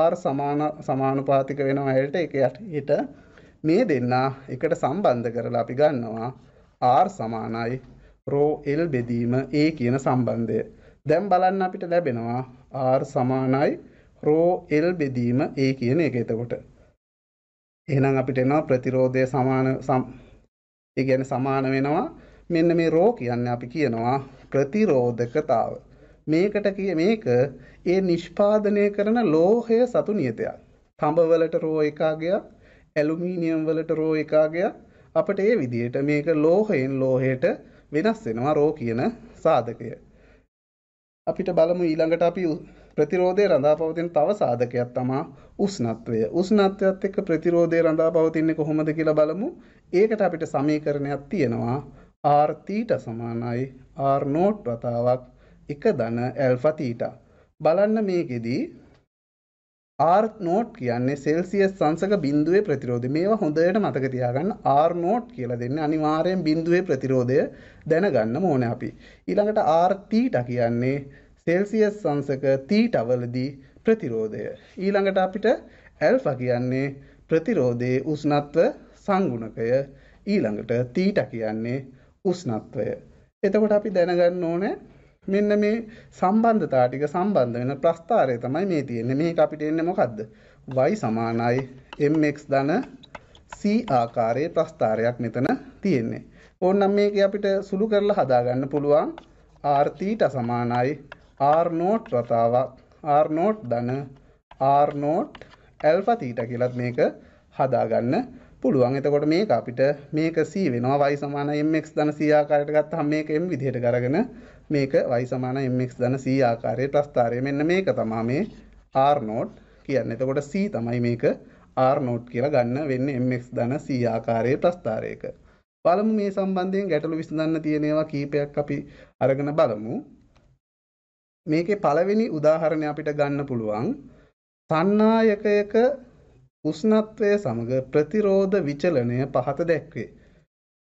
R සමාන සමානුපාතික වෙනවා ඇයට ඒක යට මේ දෙන්න එකට සම්බන්ධ කරලා අපි ගන්නවා R සමානයි රෝ L බෙදීම A කියන සම්බන්ධය. දැන් බලන්න අපිට ලැබෙනවා R සමානයි රෝ L බෙදීම A කියන එක. එතකොට එහෙනම් අපිට එනවා ප්‍රතිරෝධය සමාන ඒ කියන්නේ සමාන වෙනවා මෙන්න මේ රෝ කියන්නේ අපි කියනවා ප්‍රතිරෝධකතාව. මේකට කිය මේක ඒ නිෂ්පාදනය කරන ලෝහය සතු නියතයක්. තඹ වලට රෝ එකාගයක්, ඇලුමිනියම් වලට රෝ එකාගයක්. අපිට ඒ විදිහට මේක ලෝහයෙන් ලෝහයට වෙනස් වෙනවා රෝ කියන සාධකය. අපිට බලමු ඊළඟට අපි ප්‍රතිරෝධය රඳා පවතින තව සාධකයක් තමා උස්නත්වය උස්නත්වයත් එක්ක ප්‍රතිරෝධය රඳා පවතින්නේ කොහොමද කියලා බලමු ඒකට අපිට සමීකරණයක් තියෙනවා ආර්තීට සමානයි ආර් නෝට් වතාවක් එක දන ඇල්ෆතීට බලන්න මේකෙදී ආර් නෝට් කියන්නේ සෙල්සියස් සංසක බින්දුවේ ප්‍රතිරෝධය මේවා හොඳට මතක තියාගන්න ආර් නෝට් කියලා දෙන්නේ අනිවාර්යෙන් බින්දුවේ ප්‍රතිරෝධය දැනගන්න ඕනේ අපි ඊළඟට ආර් තීටා කියන්නේ සෙල්සියස් සංසක තීටවලදී ප්‍රතිරෝධය. ඊළඟට අපිට ඇල්ෆා කියන්නේ ප්‍රතිරෝධයේ උෂ්ණත්ව සංගුණකය ඊළඟට තීට කියන්නේ උෂ්ණත්වය. එතකොට අපි දැනගන්න ඕනේ මෙන්න මේ සම්බන්ධතා ටික සම්බන්ධ වෙන ප්‍රස්ථාරය තමයි මේ තියෙන්නේ. මේක අපිට එන්නේ මොකද්ද? y සමානයි mx ධන c ආකාරයේ ප්‍රස්ථාරයක් මෙතන තියෙන්නේ. ඕනනම් මේක අපිට සුළු කරලා හදාගන්න පුළුවන් r θ සමානයි ආර්නෝට් රතාවක් ආර්නෝට් ධන ආර්නෝට් ඇල්පතීට කියලත් මේක හදාගන්න පුළුවන් එතකොට මේක අපිට මේක සී වෙනවා වයි සමාන mx ධන c ආකාරයට ගත්තහම මේක m විදිහට කරගෙන මේක y සමාන mx ධන c ආකාරයේ ප්‍රස්ථාරය මෙන්න මේක තමයි මේ r note කියන්නේ. එතකොට c තමයි මේක r note කියලා ගන්න වෙන්නේ mx ධන c ආකාරයේ ප්‍රස්ථාරයක. බලමු මේ සම්බන්ධයෙන් ගැටලු විසඳන්න තියෙනවා කීපයක් අපි අරගෙන බලමු. මේකේ පළවෙනි උදාහරණය අපිට ගන්න පුළුවන් සන්නායකයක උෂ්ණත්වය සමග ප්‍රතිරෝධ විචලනය පහත දැක්වේ.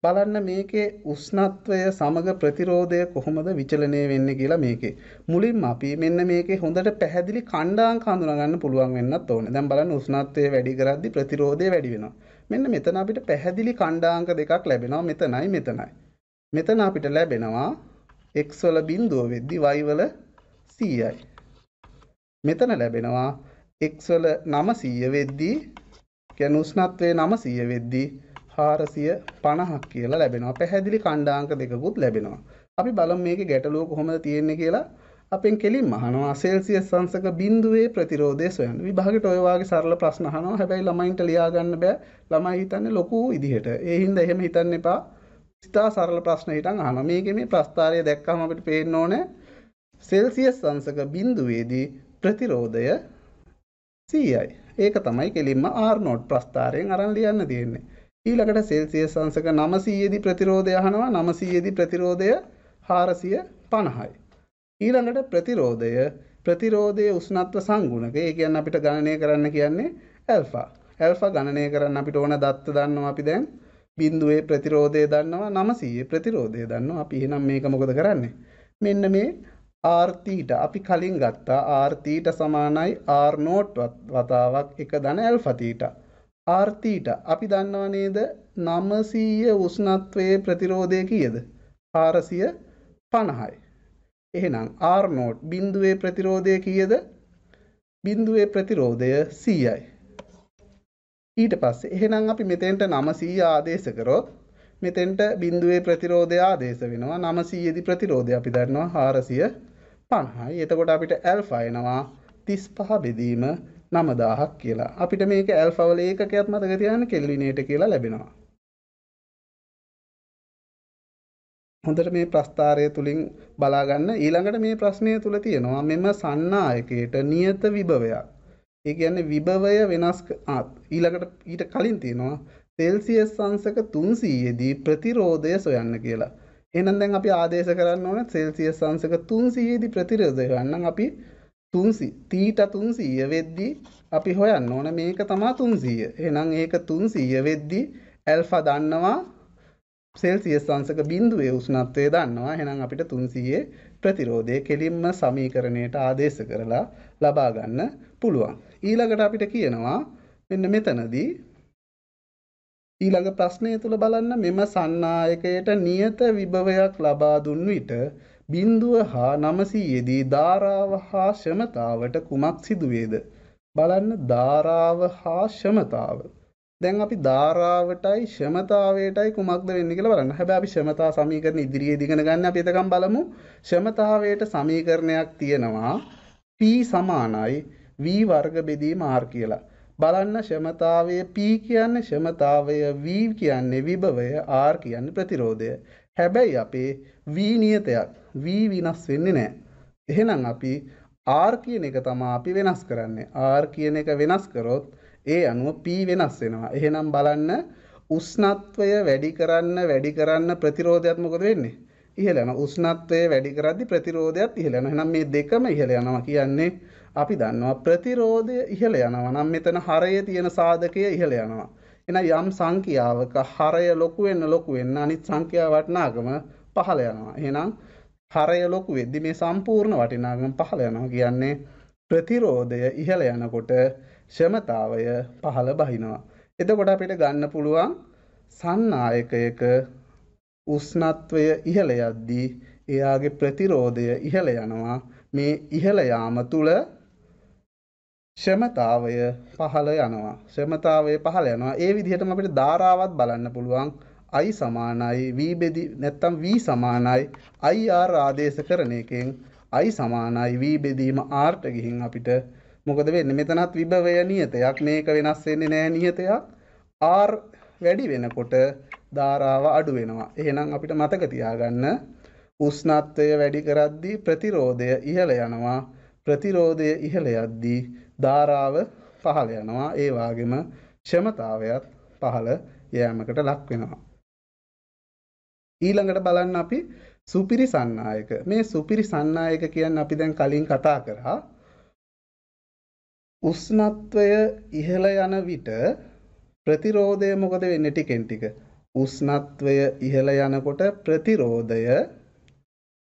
බලන්න මේකේ උෂ්ණත්වය සමග ප්‍රතිරෝධය කොහොමද විචලනය වෙන්න කියලා මේකේ. මුලින්ම අපි මෙන්න මේකේ හොඳට පැහැදිලි කණ්ඩාංක හඳුනාගන්න පුළුවන් වෙන්නත් ඕනේ. දැන් බලන්න උෂ්ණත්වය වැඩි කරද්දී ප්‍රතිරෝධය වැඩි වෙනවා. මෙන්න මෙතන අපිට පැහැදිලි කණ්ඩාංක දෙකක් ලැබෙනවා මෙතනයි මෙතනයි. මෙතන අපිට ලැබෙනවා x වල බිඳුව වෙද්දි y වල සීයයි. මෙතන ලැබෙනවා එක්වල නම සීය වෙද්දී ගැන උස්නත්වය නම සීය වෙද්දී හාරසිය පණහක් කියලා ලැබෙනවා පැහැදිලි කණ්ඩාංක දෙකකුත් ලැබෙනවා. අපි බලම් මේක ගැටලුව කොහොමද තියෙන්නේ කියලා අපෙන් කෙලින් අහනවා සෙල්සියස් සංසක බිඳුවේ ප්‍රතිරෝධය සොයන්න. විභාගෙට ඔය වගේ සරල ප්‍රශ්න අහනවා. හැබැයි ළමයින්ට ලියා ගන්න බෑ. ළමයි හිතන්නේ ලොකු විදිහට. ඒ හින්දා එහෙම හිතන්න එපා. ඉතා සරල ප්‍රශ්න හිටන් අහනවා. මේකේ මේ ප්‍රස්තාරය දැක්කම අපිට පේන්න ඕනේ සෙල්සියස් අංශක බිඳුවේදී ප්‍රතිරෝධය 100යි. ඒක තමයි කෙලින්ම R not ප්‍රස්ථාරයෙන් අරන් ලියන්න තියෙන්නේ. ඊළඟට සෙල්සියස් අංශක 900 දී ප්‍රතිරෝධය අහනවා 900 දී ප්‍රතිරෝධය 450යි. ඊළඟට ප්‍රතිරෝධය ප්‍රතිරෝධයේ උෂ්ණත්ව සංගුණක. ඒ කියන්නේ අපිට ගණනය කරන්න කියන්නේ ඇල්ෆා. ඇල්ෆා ගණනය කරන්න අපිට ඕන දත්ත දන්නවා අපි දැන්. බිඳුවේ ප්‍රතිරෝධය දන්නවා 900 ප්‍රතිරෝධය දන්නවා. අපි එහෙනම් මේක මොකද කරන්නේ? මෙන්න මේ ආර්තීට අපි කලින් ගත්තා ආර්තීට සමානයි ආර්නෝට් වතාවක් එක දන ඇල්ෆතීට. ආර්තීට අපි දන්නවනේද නමසීය උස්නත්වයේ ප්‍රතිරෝධය කියද. පාරසිය පණහයි. එහෙනම් ආර්නෝට් බින්දුවේ ප්‍රතිරෝධය කියද බින්දුවේ ප්‍රතිරෝධය සීයයි. ඊට පස්සේ එහෙනම් අපි මෙතෙන්ට නමසීය ආදේශ කරොත් මෙතෙන්ට බින්දුවේ ප්‍රතිරෝධය ආදේශ වෙනවා නමසීයේදී ප්‍රතිරෝධය අපි දන්නවා හාරසිය පන්හයි එතකොට අපිට ඇල්ෆයනවා තිස් පහ බෙදීම නමදාහක් කියලා අපිට මේක ඇල්ෆවල ඒකකයක් මතක තියන්න කෙල්ලිනේට කියලා ලැබෙනවා හොඳට මේ ප්‍රස්ථාරය තුළින් බලාගන්න ඊළඟට මේ ප්‍රශ්නය තුළ තියෙනවා මෙම සන්නායකයට නියත විභවයක් ඒ කියන්නේ විභවය වෙනස් ඊළඟට ඊට කලින් තියෙනවා තෙල්සියස් සංසක තුන්සීයේදී ප්‍රතිරෝධය සොයන්න කියලා එහෙනම් දැන් අපි ආදේශ කරන්න ඕන සෙල්සියස් අංශක 300 දී ප්‍රතිරෝධය ගන්න අපි 300 තීටා 300 වෙද්දී අපි හොයන්න ඕන මේක තමයි 300. එහෙනම් ඒක 300 වෙද්දී ඇල්ෆා දන්නවා සෙල්සියස් අංශක බිඳුවේ උෂ්ණත්වය දන්නවා. එහෙනම් අපිට 300 ප්‍රතිරෝධය කෙලින්ම සමීකරණයට ආදේශ කරලා ලබා ගන්න පුළුවන්. ඊළඟට අපිට කියනවා මෙන්න මෙතනදී ඊළඟ ප්‍රශ්නය තුළ බලන්න මෙම සන්නායකයට නියත විභවයක් ලබා දුන් විට බින්දුව හා නමසීයේදී ධාරාව හා ශමතාවට කුමක් සිදුවේද. බලන්න ධාරාව හා ශමතාව. දැන් අපි ධාරාවටයි ශමතාවයටයි කුමක්ද වෙන්නේ කියලා බලන්න. හැබැයි අපි ශමතා සමීකරණ ඉදිරියේ දිගන ගන්න අපි එතකන් බලමු. ශමතාවයට සමීකරණයක් තියෙනවා p සමානයි v වර්ග බෙදීම r කියලා. බලන්න ශමතාවය P කියන්නේ ශමතාවය V කියන්නේ විභවය R කියන්නේ ප්‍රතිරෝධය. හැබැයි අපේ V නියතයක් V වෙනස් වෙන්නේ නැහැ. එහෙනම් අපි R කියන එක තමයි අපි වෙනස් කරන්නේ. R කියන එක වෙනස් කරොත් ඒ අනුව P වෙනස් වෙනවා. එහෙනම් බලන්න උෂ්ණත්වය වැඩි කරන්න වැඩි කරන්න ප්‍රතිරෝධයත් මොකද වෙන්නේ? ඉහළ යනවා. උෂ්ණත්වය වැඩි කරද්දී ප්‍රතිරෝධයත් ඉහළ යනවා. එහෙනම් මේ දෙකම ඉහළ යනවා කියන්නේ අපි දන්නවා ප්‍රතිරෝධය ඉහළ යනවා නම් මෙතන හරය තියෙන සාධකය ඉහළ යනවා. එන යම් සංඛ්‍යාවක හරය ලොකු වෙන්න ලොකු වෙන්න අනිත් සංඛ්‍යාව වටිනාකම පහළ යනවා. එහෙනම් හරය ලොකු වෙද්දි මේ සම්පූර්ණ වටිනාකම පහළ යනවා කියන්නේ ප්‍රතිරෝධය ඉහළ යනකොට ක්ෂමතාවය පහළ බහිනවා. එතකොට අපිට ගන්න පුළුවන් සන්නායකයක උෂ්ණත්වය ඉහළ යද්දී එයාගේ ප්‍රතිරෝධය ඉහළ යනවා මේ ඉහළ යාම තුළ ෂමතාවය පහළ යනවා. ෂමතාවය පහළ යනවා. ඒ විදිහටම අපිට ධාරාවත් බලන්න පුළුවන්. i සමානයි v බෙදි නැත්තම් v සමානයි ir ආදේශ කරන එකෙන් i සමානයි v බෙදීම r ට ගිහින් අපිට මොකද වෙන්නේ? මෙතනත් විභවය නියතයක්. මේක වෙනස් වෙන්නේ නැහැ නියතයක්. r වැඩි වෙනකොට ධාරාව අඩු වෙනවා. එහෙනම් අපිට මතක තියාගන්න උෂ්ණත්වය වැඩි කරද්දී ප්‍රතිරෝධය ඉහළ යනවා. ප්‍රතිරෝධය ඉහළ යද්දී ධාරාව පහළ යනවා ඒ වගේම ක්ෂමතාවයත් පහළ යෑමකට ලක් වෙනවා. ඊළඟට බලන්න අපි සුපිරි සන්නායක. මේ සුපිරි සන්නායක කියන්නේ අපි දැන් කලින් කතා කරා. උෂ්ණත්වය ඉහළ යන විට ප්‍රතිරෝධය මොකද වෙන්නේ ටිකෙන් ටික? උෂ්ණත්වය ඉහළ යනකොට ප්‍රතිරෝධය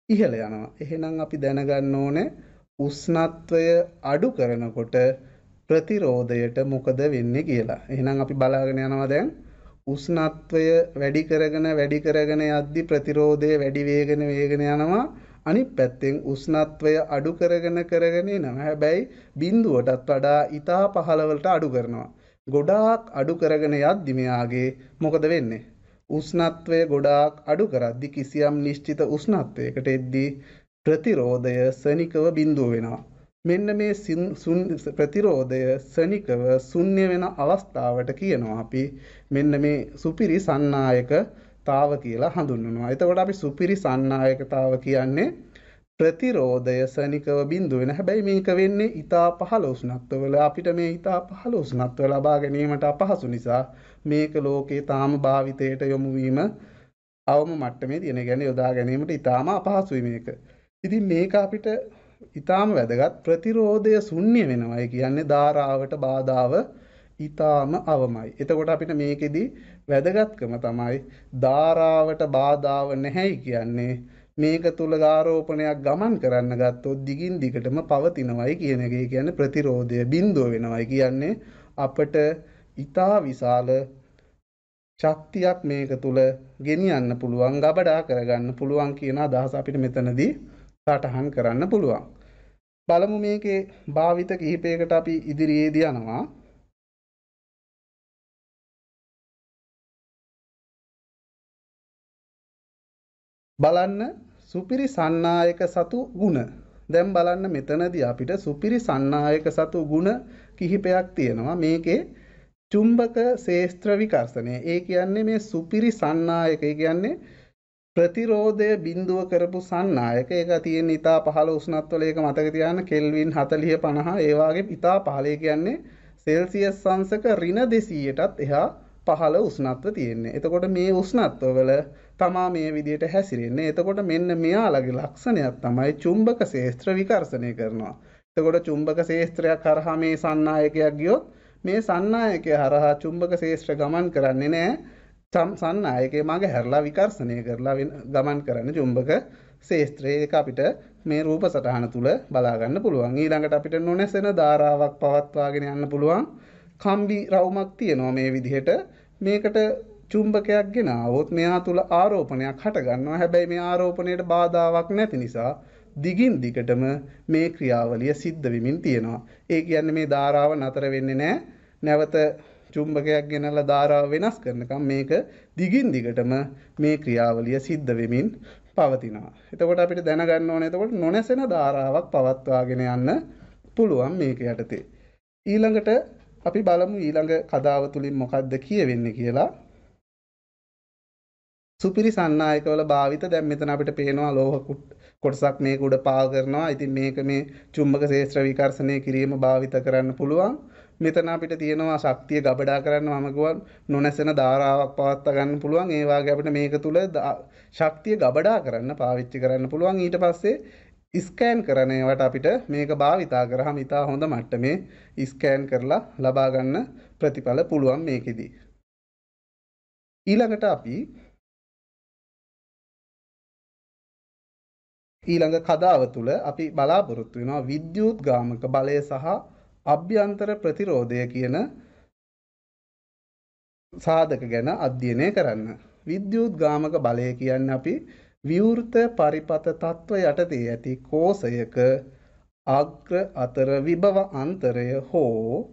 ඉහළ යනවා. එහෙනම් අපි දැනගන්න ඕනේ උෂ්ණත්වය අඩු කරනකොට ප්‍රතිරෝධයට මොකද වෙන්නේ කියලා. එහෙනම් අපි බලාගෙන යනවා දැන් උෂ්ණත්වය වැඩි කරගෙන වැඩි කරගෙන යද්දි ප්‍රතිරෝධය වැඩි වේගෙන වේගෙන යනවා. අනිත් පැත්තෙන් උෂ්ණත්වය අඩු කරගෙන කරගෙන එනවා. හැබැයි බිඳුවටත් වඩා ඊටා 15 වලට අඩු කරනවා. ගොඩාක් අඩු කරගෙන යද්දි මෙයාගේ මොකද වෙන්නේ? උෂ්ණත්වය ගොඩාක් අඩු කරද්දි කිසියම් නිශ්චිත උෂ්ණත්වයකට එද්දී ප්‍රතිරෝධය සනිකව බිඳුව වෙනවා. මෙන්න මේ ප්‍රතිරෝධය සනිකව සුන්්‍ය වෙන අවස්ථාවට කියනවා අපි මෙන්න මේ සුපිරි සන්නායක තාව කියලා හඳුන්වනවා. එතකොට අපි සුපිරි සන්නායකතාව කියන්නේ ප්‍රතිරෝධය සනිකව බිඳුව වෙන. හැබැයි මේක වෙන්නේ ඊතා පහළ උෂ්ණත්වවල අපිට මේ ඊතා පහළ උෂ්ණත්ව ලබා ගැනීමට අපහසු නිසා මේක ලෝකේ තාම භාවිතයට යොමු වීම අවම මට්ටමේ තියෙන. يعني යොදා ගැනීමට ඊටාම අපහසුයි මේක. ඉතින් මේක අපිට ඉතාම වැදගත් ප්‍රතිරෝධය ශුන්‍ය වෙනවයි කියන්නේ ධාරාවට බාධාව ඉතාම අවමයි. එතකොට අපිට මේකෙදි වැදගත්කම තමයි ධාරාවට බාධාව නැහැයි කියන්නේ මේක තුල ආරෝපණයක් ගමන් කරන්න ගත්තොත් දිගින් දිගටම පවතිනවයි කියන එක. ඒ කියන්නේ ප්‍රතිරෝධය බිඳුව වෙනවයි කියන්නේ අපට ඊතා විශාල ශක්තියක් මේක තුල ගෙනියන්න පුළුවන්, ගබඩා කරගන්න පුළුවන් කියන අදහස අපිට මෙතනදී සටහන් කරන්න පුළුවන්. බලමු මේකේ භාවිත කිහිපයකට අපි ඉදිරියේදී යනවා. බලන්න සුපිරි සන්නායක සතු ಗುಣ. දැන් බලන්න මෙතනදී අපිට සුපිරි සන්නායක සතු ಗುಣ කිහිපයක් තියෙනවා. මේකේ චුම්බක ශේස්ත්‍ර විකර්ෂණය. ඒ කියන්නේ මේ සුපිරි සන්නායක. ඒ කියන්නේ ප්‍රතිරෝධය බින්දුව කරපු සන්නායක ඒක තියෙන ඉතා පහළ උස්නත්වල ඒක මතක තියන්න කෙල්වින් හතලිය පණහා ඒවාගේ ඉතා පහලය කියන්නේ සෙල්සියස් සංසක රින දෙසීයටත් එහා පහළ උස්නත්ව තියෙන්නේ එතකොට මේ උස්නත්වවල තමා මේ විදියට හැසිරෙන්නේ එතකොට මෙන්න මෙයාලගේ ලක්ෂණයක් තමයි චුම්බක ශේෂත්‍ර විකර්ශනය කරනවා එතකොට චුම්බක ශේෂත්‍රයක් කරහා මේ සන්නායකයක් ගියොත් මේ සන්නායකය හරහා චුම්බක ශේෂ්‍ර ගමන් කරන්නේ නෑ සම්සන්නායකය මඟ හැරලා විකර්ශනය කරලා ගමන් කරන්න චුම්භක ශේත්‍රයක අපිට මේ රූප සටහන තුළ බලාගන්න පුළුවන් ඊළඟට අපිට නොනැසෙන ධාරාවක් පවත්වාගෙන යන්න පුළුවන් කම්බි රවුමක් තියෙනවා මේ විදිහට මේකට චුම්භකයක් ගෙනාවොත් මෙයා තුළ ආරෝපණයක් හටගන්නවා හැබැයි මේ ආරෝපණයට බාධාවක් නැති නිසා දිගින් දිගටම මේ ක්‍රියාවලිය සිද්ධ වෙමින් තියෙනවා. ඒ කියන්නේ මේ ධාරාව නතර වෙන්නේ නැහැ. නැවත චුම්බකයක් ගෙනල්ලා ධාරාව වෙනස් කරනකම් මේක දිගින් දිගටම මේ ක්‍රියාවලිය සිද්ධ වෙමින් පවතිනවා. එතකොට අපිට දැනගන්න ඕනේ එතකොට නොනැසෙන ධාරාවක් පවත්වාගෙන යන්න පුළුවන් මේක යටතේ. ඊළඟට අපි බලමු ඊළඟ කතාව තුලින් මොකද්ද කියවෙන්නේ කියලා. සුපිරි සන්නායකවල භාවිත දැන් මෙතන අපිට පේනවා ලෝහ කොටසක් මේක උඩ පාව කරනවා. ඉතින් මේක මේ චුම්බක ශේෂ්ත්‍ර විකර්ෂණය කිරීම භාවිත කරන්න පුළුවන්. මෙතන අපිට තියෙනවා ශක්තිය ගබඩා කරන්න මම ගුවන් නොනැසෙන ධාරාවක් පවත්වා ගන්න පුළුවන් ඒ වාගේ අපිට මේක තුල ශක්තිය ගබඩා කරන්න පාවිච්චි කරන්න පුළුවන් ඊට පස්සේ ස්කෑන් කරන ඒවාට අපිට මේක භාවිතා කරාම ඉතා හොඳ මට්ටමේ ස්කෑන් කරලා ලබා ගන්න ප්‍රතිඵල පුළුවන් මේකෙදී ඊළඟට අපි ඊළඟ කදාව තුළ අපි බලාපොරොත්තු වෙනවා විද්‍යුත් ගාමක බලය සහ අභ්‍යන්තර ප්‍රතිරෝධය කියන සාධක ගැන අධ්‍යයනය කරන්න. විද්‍යුත් ගාමක බලය කියන්න අපි විවෘත පරිපත තත්ත්ව යටතේ ඇති කෝසයක අග්‍ර අතර විභව අන්තරය හෝ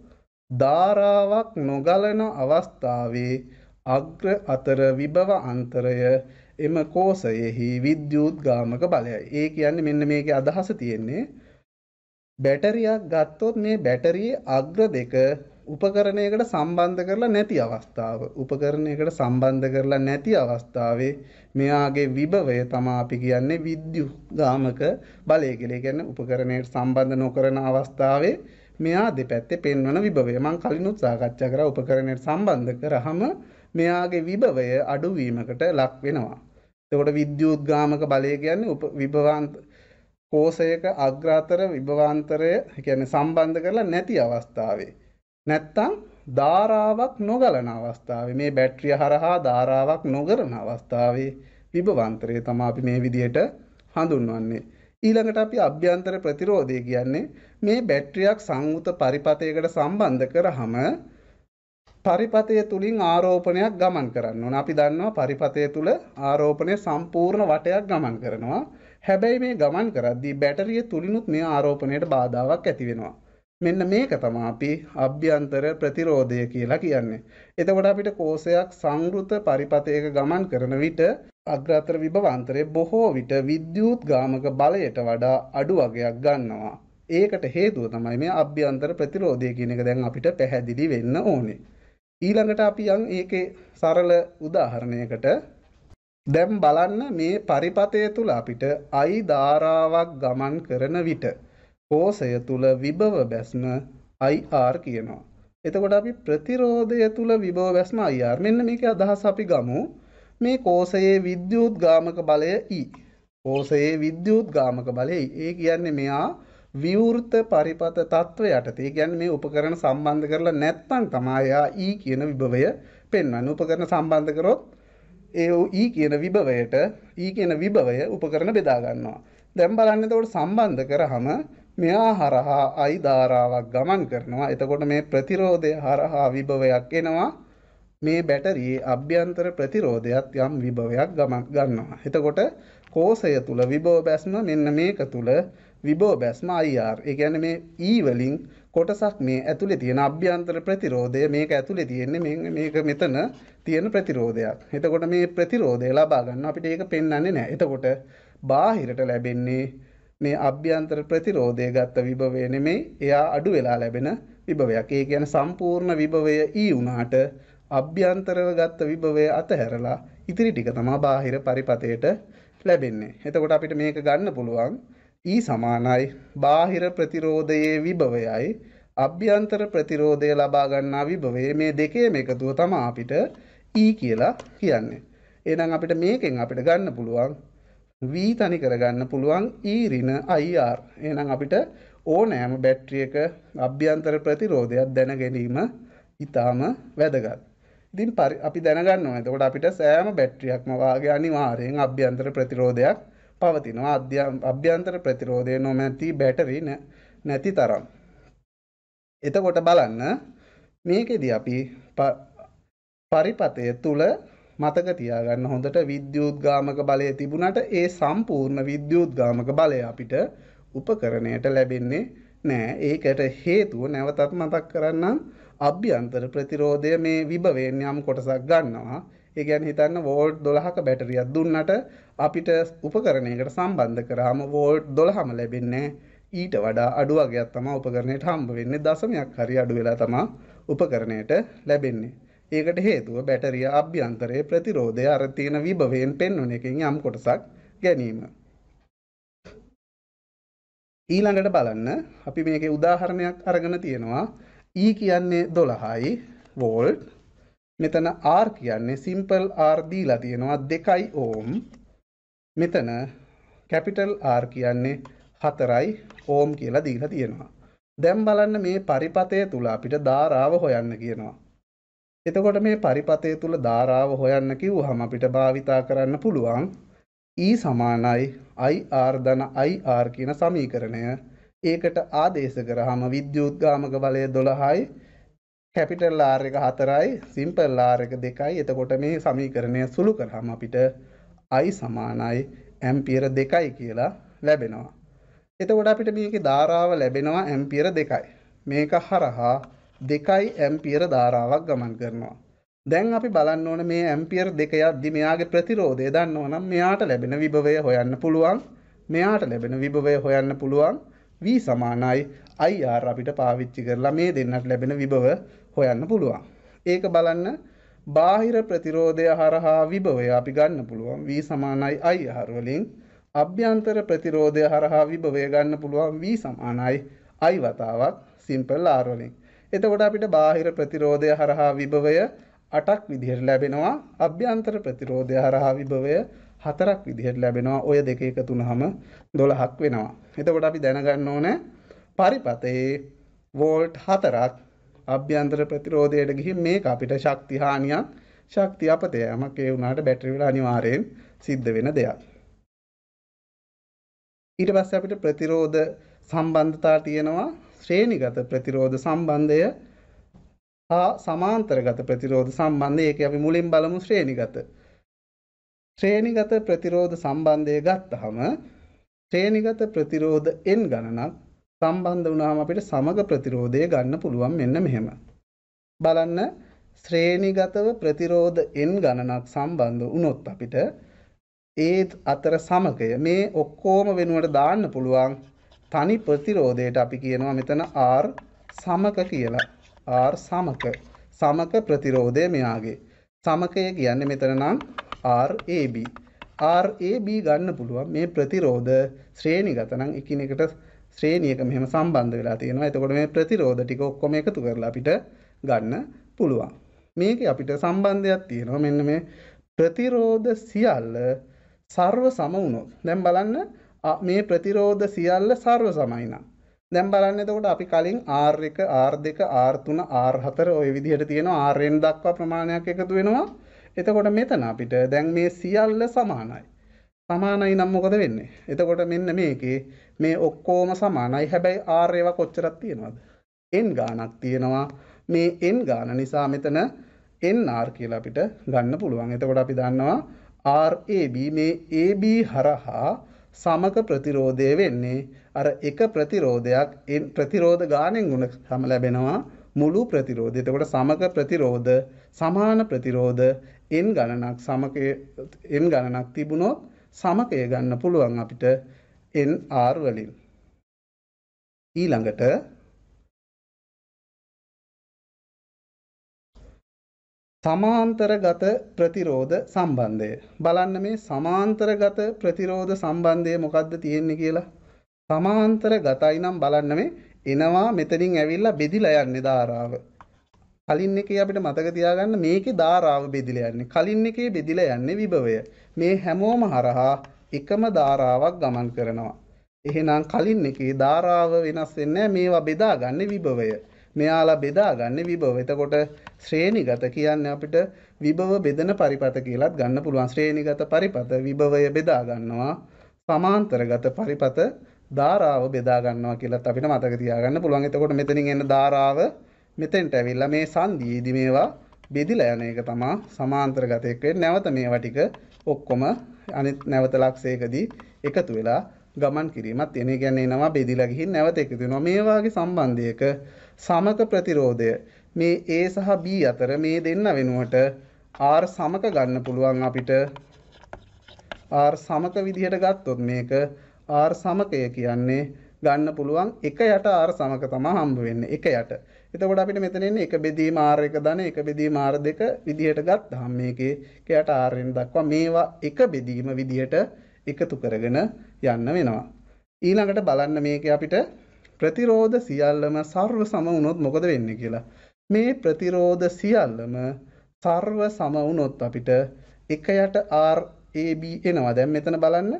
ධාරාවක් නොගලන අවස්ථාවේ අග්‍ර අතර විභව අන්තරය එම කෝසයෙහි විද්‍යුත් ගාමක බලයයි. ඒ කියන්නේ මෙන්න මේකේ අදහස තියෙන්නේ බැටරියක් ගත්තොත් මේ බැටරී අග්‍ර දෙක උපකරණයකට සම්බන්ධ කරලා නැති අවස්ථාව උපකරණයකට සම්බන්ධ කරලා නැති අවස්ථාවේ මෙයාගේ විභවය තමා අපි කියන්නේ විද්‍යුත් ගාමක බලය කියලා. ඒ කියන්නේ උපකරණයට සම්බන්ධ නොකරන අවස්ථාවේ මෙයා දෙපැත්තේ පෙන්වන විභවය. මම කලිනුත් සාකච්ඡා කරා උපකරණයට සම්බන්ධ කරාම මෙයාගේ විභවය අඩු වීමකට ලක් වෙනවා. එතකොට විද්‍යුත් ගාමක බලය කියන්නේ උප විභවාන්ත කෝෂයක අග්‍රාතර විභවාන්තරය කියන්නේ සම්බන්ධ කරලා නැති අවස්ථාවේ නැත්තම් ධාරාවක් නොගලන අවස්ථාවේ මේ බැටරිය හරහා ධාරාවක් නොගලන අවස්ථාවේ විභවාන්තරය තමයි අපි මේ විදිහට හඳුන්වන්නේ ඊළඟට අපි අභ්‍යන්තර ප්‍රතිරෝධය කියන්නේ මේ බැටරියක් සංයුත පරිපථයකට සම්බන්ධ කරාම පරිපතය තුළින් ආරෝපණයක් ගමන් කරන්න ඕන. අපි දන්නවා පරිපතය තුළ ආරෝපණය සම්පූර්ණ වටයක් ගමන් කරනවා. හැබැයි මේ ගමන් කරද්දී බැටරිය තුළිනුත් මේ ආරෝපණයට බාධාවක් ඇතිවෙනවා. මෙන්න මේක තමා අපි අභ්‍යන්තර ප්‍රතිරෝධය කියලා කියන්නේ. එතකොට අපිට කෝසයක් සංගෘත පරිපතයක ගමන් කරන විට අග්‍රාතර විභවන්තරේ බොහෝ විට විද්‍යුත් ගාමක බලයට වඩා අඩු වගයක් ගන්නවා. ඒකට හේතුව තමයි මේ අභ්‍යන්තර ප්‍රතිරෝධය කියන එක දැන් අපිට පැහැදිලි වෙන්න ඕනේ. ඊළඟට අපි යන් ඒකේ සරල උදාහරණයකට දැන් බලන්න මේ පරිපතය තුළ අපිට අයි ධාරාවක් ගමන් කරන විට කෝසය තුළ විභව බැස්ම අයිR කියනවා. එතකොට අපි ප්‍රතිරෝධය තුළ විභව බැස්ම අයිR මෙන්න මේක අදහස් අපි ගමු මේ කෝසයේ විද්‍යුත් ගාමක බලය E. කෝසයේ විද්‍යුත් ගාමක බලය ඒ කියන්නේ මෙයා විවෘත පරිපත තත්ත්ව යටතේ ගැන් මේ උපකරන සම්බන්ධ කරලා නැත්තං තමා එයා E කියන විභවය පෙන්වන්න උපකරන සම්බන්ධ කරොත් ඒ ඊ කියන විභවයට ඊ කියන විභවය උපකරණ බෙදා ගන්නවා. දැන් බලන්න එතකොට සම්බන්ධ කරාම මෙයා හරහා i ධාරාවක් ගමන් කරනවා. එතකොට මේ ප්‍රතිරෝධය හරහා විභවයක් එනවා. මේ බැටරියේ අභ්‍යන්තර ප්‍රතිරෝධයත් යම් විභවයක් ගමන් ගන්නවා. එතකොට කෝෂය තුල විභව බැස්ම මෙන්න මේක තුල විභව බැස්ම IR. ඒ කියන්නේ මේ E වලින් කොටසක් මේ ඇතුලේ තියෙන අභ්‍යන්තර ප්‍රතිරෝධය මේක ඇතුලේ තියෙන්නේ මේක මෙතන තියෙන ප්‍රතිරෝධයක්. එතකොට මේ ප්‍රතිරෝධය ලබා ගන්න අපිට ඒක පෙන්වන්නේ නැහැ. එතකොට බාහිරට ලැබෙන්නේ මේ අභ්‍යන්තර ප්‍රතිරෝධය ගත්ත විභවය නෙමෙයි එයා අඩු වෙලා ලැබෙන විභවයක්. ඒ කියන්නේ සම්පූර්ණ විභවය E වුණාට අභ්‍යන්තරව ගත්ත විභවය අතහැරලා ඉතිරි ටික තමයි බාහිර පරිපතේට ලැබෙන්නේ. එතකොට අපිට මේක ගන්න පුළුවන් ඊ සමානයි බාහිර ප්‍රතිරෝධයේ විභවයයි අභ්‍යන්තර ප්‍රතිරෝධය ලබා ගන්නා විභවයේ මේ දෙකේම එකතුව තමයි අපිට E කියලා කියන්නේ. එහෙනම් අපිට මේකෙන් අපිට ගන්න පුළුවන් V තනි කර ගන්න පුළුවන් E ඍණ IR. එහෙනම් අපිට ඕනෑම බැටරි එක අභ්‍යන්තර ප්‍රතිරෝධයක් දැන ගැනීම ඊටාම වැදගත්. ඉතින් අපි දැනගන්න ඕනේ. එතකොට අපිට සෑම බැටරියක්ම වාගේ අනිවාර්යෙන් අභ්‍යන්තර ප්‍රතිරෝධයක් පවතිනවා අභ්‍යන්තර ප්‍රතිරෝධය නොමැති බැටරි නැති තරම්. එතකොට බලන්න මේකෙදී අපි පරිපතය තුළ මතක තියාගන්න හොඳට විද්‍යුත් ගාමක බලය තිබුණට ඒ සම්පූර්ණ විද්‍යුත් ගාමක බලය අපිට උපකරණයට ලැබෙන්නේ නෑ ඒකට හේතුව නැවතත් මතක් කරන්නම් අභ්‍යන්තර ප්‍රතිරෝධය මේ විභවයෙන් යම් කොටසක් ගන්නවා ඒ ගැන් හිතන්න වෝල්ට් දොළහක බැටරියක් දුන්නට අපිට උපකරණයකට සම්බන්ධ කරාම වෝල්ට් දොළහම ලැබෙන්නේ ඊට වඩා අඩුවගයක් තම උපකරණයට හම්බ වෙන්නේ දසමයක් හරි අඩු වෙලා තමා උපකරණයට ලැබෙන්නේ. ඒකට හේතුව බැටරිය අභ්‍යන්තරයේ ප්‍රතිරෝධය අර තියෙන විභවයෙන් පෙන්වන එකෙන් යම් කොටසක් ගැනීම. ඊළඟට බලන්න අපි මේකේ උදාහරණයක් අරගෙන තියෙනවා E කියන්නේ 12යි වෝල්ට් මෙතන R කියන්නේ සිම්පල් R දීලා තියෙනවා දෙකයි ඕම් මෙතන කැපිටල් R කියන්නේ හතරයි ඕම් කියලා දීලා තියෙනවා. දැම් බලන්න මේ පරිපතය තුළ අපිට ධාරාව හොයන්න කියනවා. එතකොට මේ පරිපතය තුළ ධාරාව හොයන්න කිව් හම අපිට භාවිතා කරන්න පුළුවන් ඊ e සමානයි අයිR ධන අයිR කියන සමීකරණය ඒකට ආදේශ කරහම විද්‍යුත්ගාමක බලය දොළහයි කැපිටල් ආර් එක හතරයි සිම්පල් ආර් එක දෙකයි එතකොට මේ සමීකරණය සුළු කරහම අපිට අයි සමානයි ඇම්පියර දෙකයි කියලා ලැබෙනවා. එතකොට අපිට මේක ධාරාව ලැබෙනවා ඇම්පියර දෙකයි. මේක හරහා දෙකයි ඇම්පියර ධාරාවක් ගමන් කරනවා. දැන් අපි බලන්න ඕන මේ ඇම්පියර් දෙක යද්දි මෙයාගේ ප්‍රතිරෝධය දන්න ඕනම් මෙයාට ලැබෙන විභවය හොයන්න පුළුවන් මෙයාට ලැබෙන විභවය හොයන්න පුළුවන් V සමානයි IR අපිට පාවිච්චි කරලා මේ දෙන්නට ලැබෙන විභව හොයන්න පුළුවන්. ඒක බලන්න බාහිර ප්‍රතිරෝධය හරහා විභවය අපි ගන්න පුළුවන් වී සමානයි අයි හරවලින් අභ්‍යන්තර ප්‍රතිරෝධය හරහා විභවය ගන්න පුළුවන් වී සමානයි අයි වතාවක් සිම්පල් ආරවලින්. එතකොට අපිට බාහිර ප්‍රතිරෝධය හරහා විභවය අටක් විදිහට ලැබෙනවා අභ්‍යන්තර ප්‍රතිරෝධය හරහා විභවය හතරක් විදිහට ලැබෙනවා ඔය දෙක එකතුන හම දොළහක් වෙනවා. එතකොට අපි දැනගන්න ඕන පරිපතයේ වෝල්ට් හතරක් අභ්‍යන්තර ප්‍රතිරෝධයට ගිහින් මේක අපිට ශක්ති හානියක් ශක්ති අපතයමක් ඒ වුණාට බැටරි වල අනිවාර්යෙන් සිද්ධ වෙන දෙයක්. ඊට පස්සේ අපිට ප්‍රතිරෝධ සම්බන්ධතා තියෙනවා ශ්‍රේණිගත ප්‍රතිරෝධ සම්බන්ධය හා සමාන්තරගත ප්‍රතිරෝධ සම්බන්ධය ඒක අපි මුලින් බලමු ශ්‍රේණිගත. ශ්‍රේණිගත ප්‍රතිරෝධ සම්බන්ධය ගත්තහම ශ්‍රේණිගත ප්‍රතිරෝධ n ගණනක් සම්බන්ධ වුණාම අපිට සමග ප්‍රතිරෝධය ගන්න පුළුවන් මෙන්න මෙහෙම. බලන්න ශ්‍රේණිගතව ප්‍රතිරෝධ n ගණනක් සම්බන්ධ වුණොත් අපිට ඒ අතර සමකය මේ ඔක්කොම වෙනුවට දාන්න පුළුවන් තනි ප්‍රතිරෝධයට අපි කියනවා මෙතන R සමක කියලා. R සමක. සමක ප්‍රතිරෝධය මෙයාගේ. සමකය කියන්නේ මෙතන නම් RAB. RAB ගන්න පුළුවන් මේ ප්‍රතිරෝධ ශ්‍රේණිගත නම් එකිනෙකට ශ්‍රේණියක මෙහෙම සම්බන්ධ වෙලා තියෙනවා. එතකොට මේ ප්‍රතිරෝධ ටික ඔක්කොම එකතු කරලා අපිට ගන්න පුළුවන්. මේකේ අපිට සම්බන්ධයක් තියෙනවා. මෙන්න මේ ප්‍රතිරෝධ සියල්ල සර්ව සම වුණොත්. දැන් බලන්න මේ ප්‍රතිරෝධ සියල්ල සර්ව සමයි නම්. දැන් බලන්න එතකොට අපි කලින් R1 R2 R3 R4 ওই විදිහට තියෙනවා Rn දක්වා ප්‍රමාණයක් එකතු වෙනවා. එතකොට මෙතන අපිට දැන් මේ සියල්ල සමානයි. සමානයි නම් මොකද වෙන්නේ එතකොට මෙන්න මේකේ මේ ඔක්කෝම සමානයි හැබැයි ආර්යව කොච්චරක් තියෙනවද n ගානක් තියෙනවා මේ n ගාන නිසා මෙතන nr කියලා අපිට ගන්න පුළුවන් එතකොට අපි දන්නවා rab මේ ab හරහා සමක ප්‍රතිරෝධය වෙන්නේ අර එක ප්‍රතිරෝධයක් ප්‍රතිරෝධ ගානෙන් ගුණ සම ලැබෙනවා මුළු ප්‍රතිරෝධය. එතකොට සමක ප්‍රතිරෝධ සමාන ප්‍රතිරෝධ n ගණනක් සමකයේ n ගණනක් තිබුණොත් සමකය ගන්න පුළුවන් අපිට NR වලින්. ඊළඟට සමාන්තරගත ප්‍රතිරෝධ සම්බන්ධය. බලන්න මේ සමාන්තරගත ප්‍රතිරෝධ සම්බන්ධය මොකක්ද තියෙන්නේ කියලා. සමාන්තර ගතයි නම් බලන්න මේ එනවා මෙතනින් ඇවිල්ලා බෙදිලා යන්නේ ධාරාව. කලින් එකේ අපිට මතක තියාගන්න මේකේ ධාරාව බෙදිලා යන්නේ. කලින් එකේ බෙදිලා යන්නේ විභවය. මේ හැමෝම හරහා එකම ධාරාවක් ගමන් කරනවා. එහෙනම් කලින් එකේ ධාරාව වෙනස් වෙන්නේ මේවා බෙදාගන්නේ විභවය. මෙයාලා බෙදාගන්නේ විභව. එතකොට ශ්‍රේණිගත කියන්නේ අපිට විභව බෙදන පරිපත කියලාත් ගන්න පුළුවන්. ශ්‍රේණිගත පරිපත විභවය බෙදා ගන්නවා. සමාන්තරගත පරිපත ධාරාව බෙදා ගන්නවා කියලාත් අපිට මතක තියාගන්න පුළුවන්. එතකොට මෙතනින් එන ධාරාව මෙතෙන්ට ඇවිල්ලා මේ සංදීදි මේවා බෙදිලා යන එක තමා සමාන්තරගතයක් වෙන්නේ නැවත මේවා ටික ඔක්කොම අනිත් නැවත ලක්ෂයකදී එකතු වෙලා ගමන් කිරීමත් එන කියන්නේ එනවා බෙදිලා ගිහින් නැවත එකතු වෙනවා මේ වාගේ සම්බන්ධයක සමක ප්‍රතිරෝධය මේ A සහ B අතර මේ දෙන්න වෙනුවට R සමක ගන්න පුළුවන් අපිට R සමක විදිහට ගත්තොත් මේක R සමකය කියන්නේ ගන්න පුළුවන් එක යට R සමක තමයි හම්බ වෙන්නේ එක යට එතකොට අපිට මෙතනෙන්නේ එක බෙදී මාර එක ධන එක බෙදී මාර දෙක විදිහට ගත්තාම මේකේ කයට ආරෙන් දක්වා මේවා එක බෙදීම විදිහට එකතු කරගෙන යන්න වෙනවා. ඊළඟට බලන්න මේකේ අපිට ප්‍රතිරෝධ සියල්ලම සර්ව සම වුණොත් මොකද වෙන්නේ කියලා. මේ ප්‍රතිරෝධ සියල්ලම සර්ව සම වුණොත් අපිට 1යට RAB එනවා. දැන් මෙතන බලන්න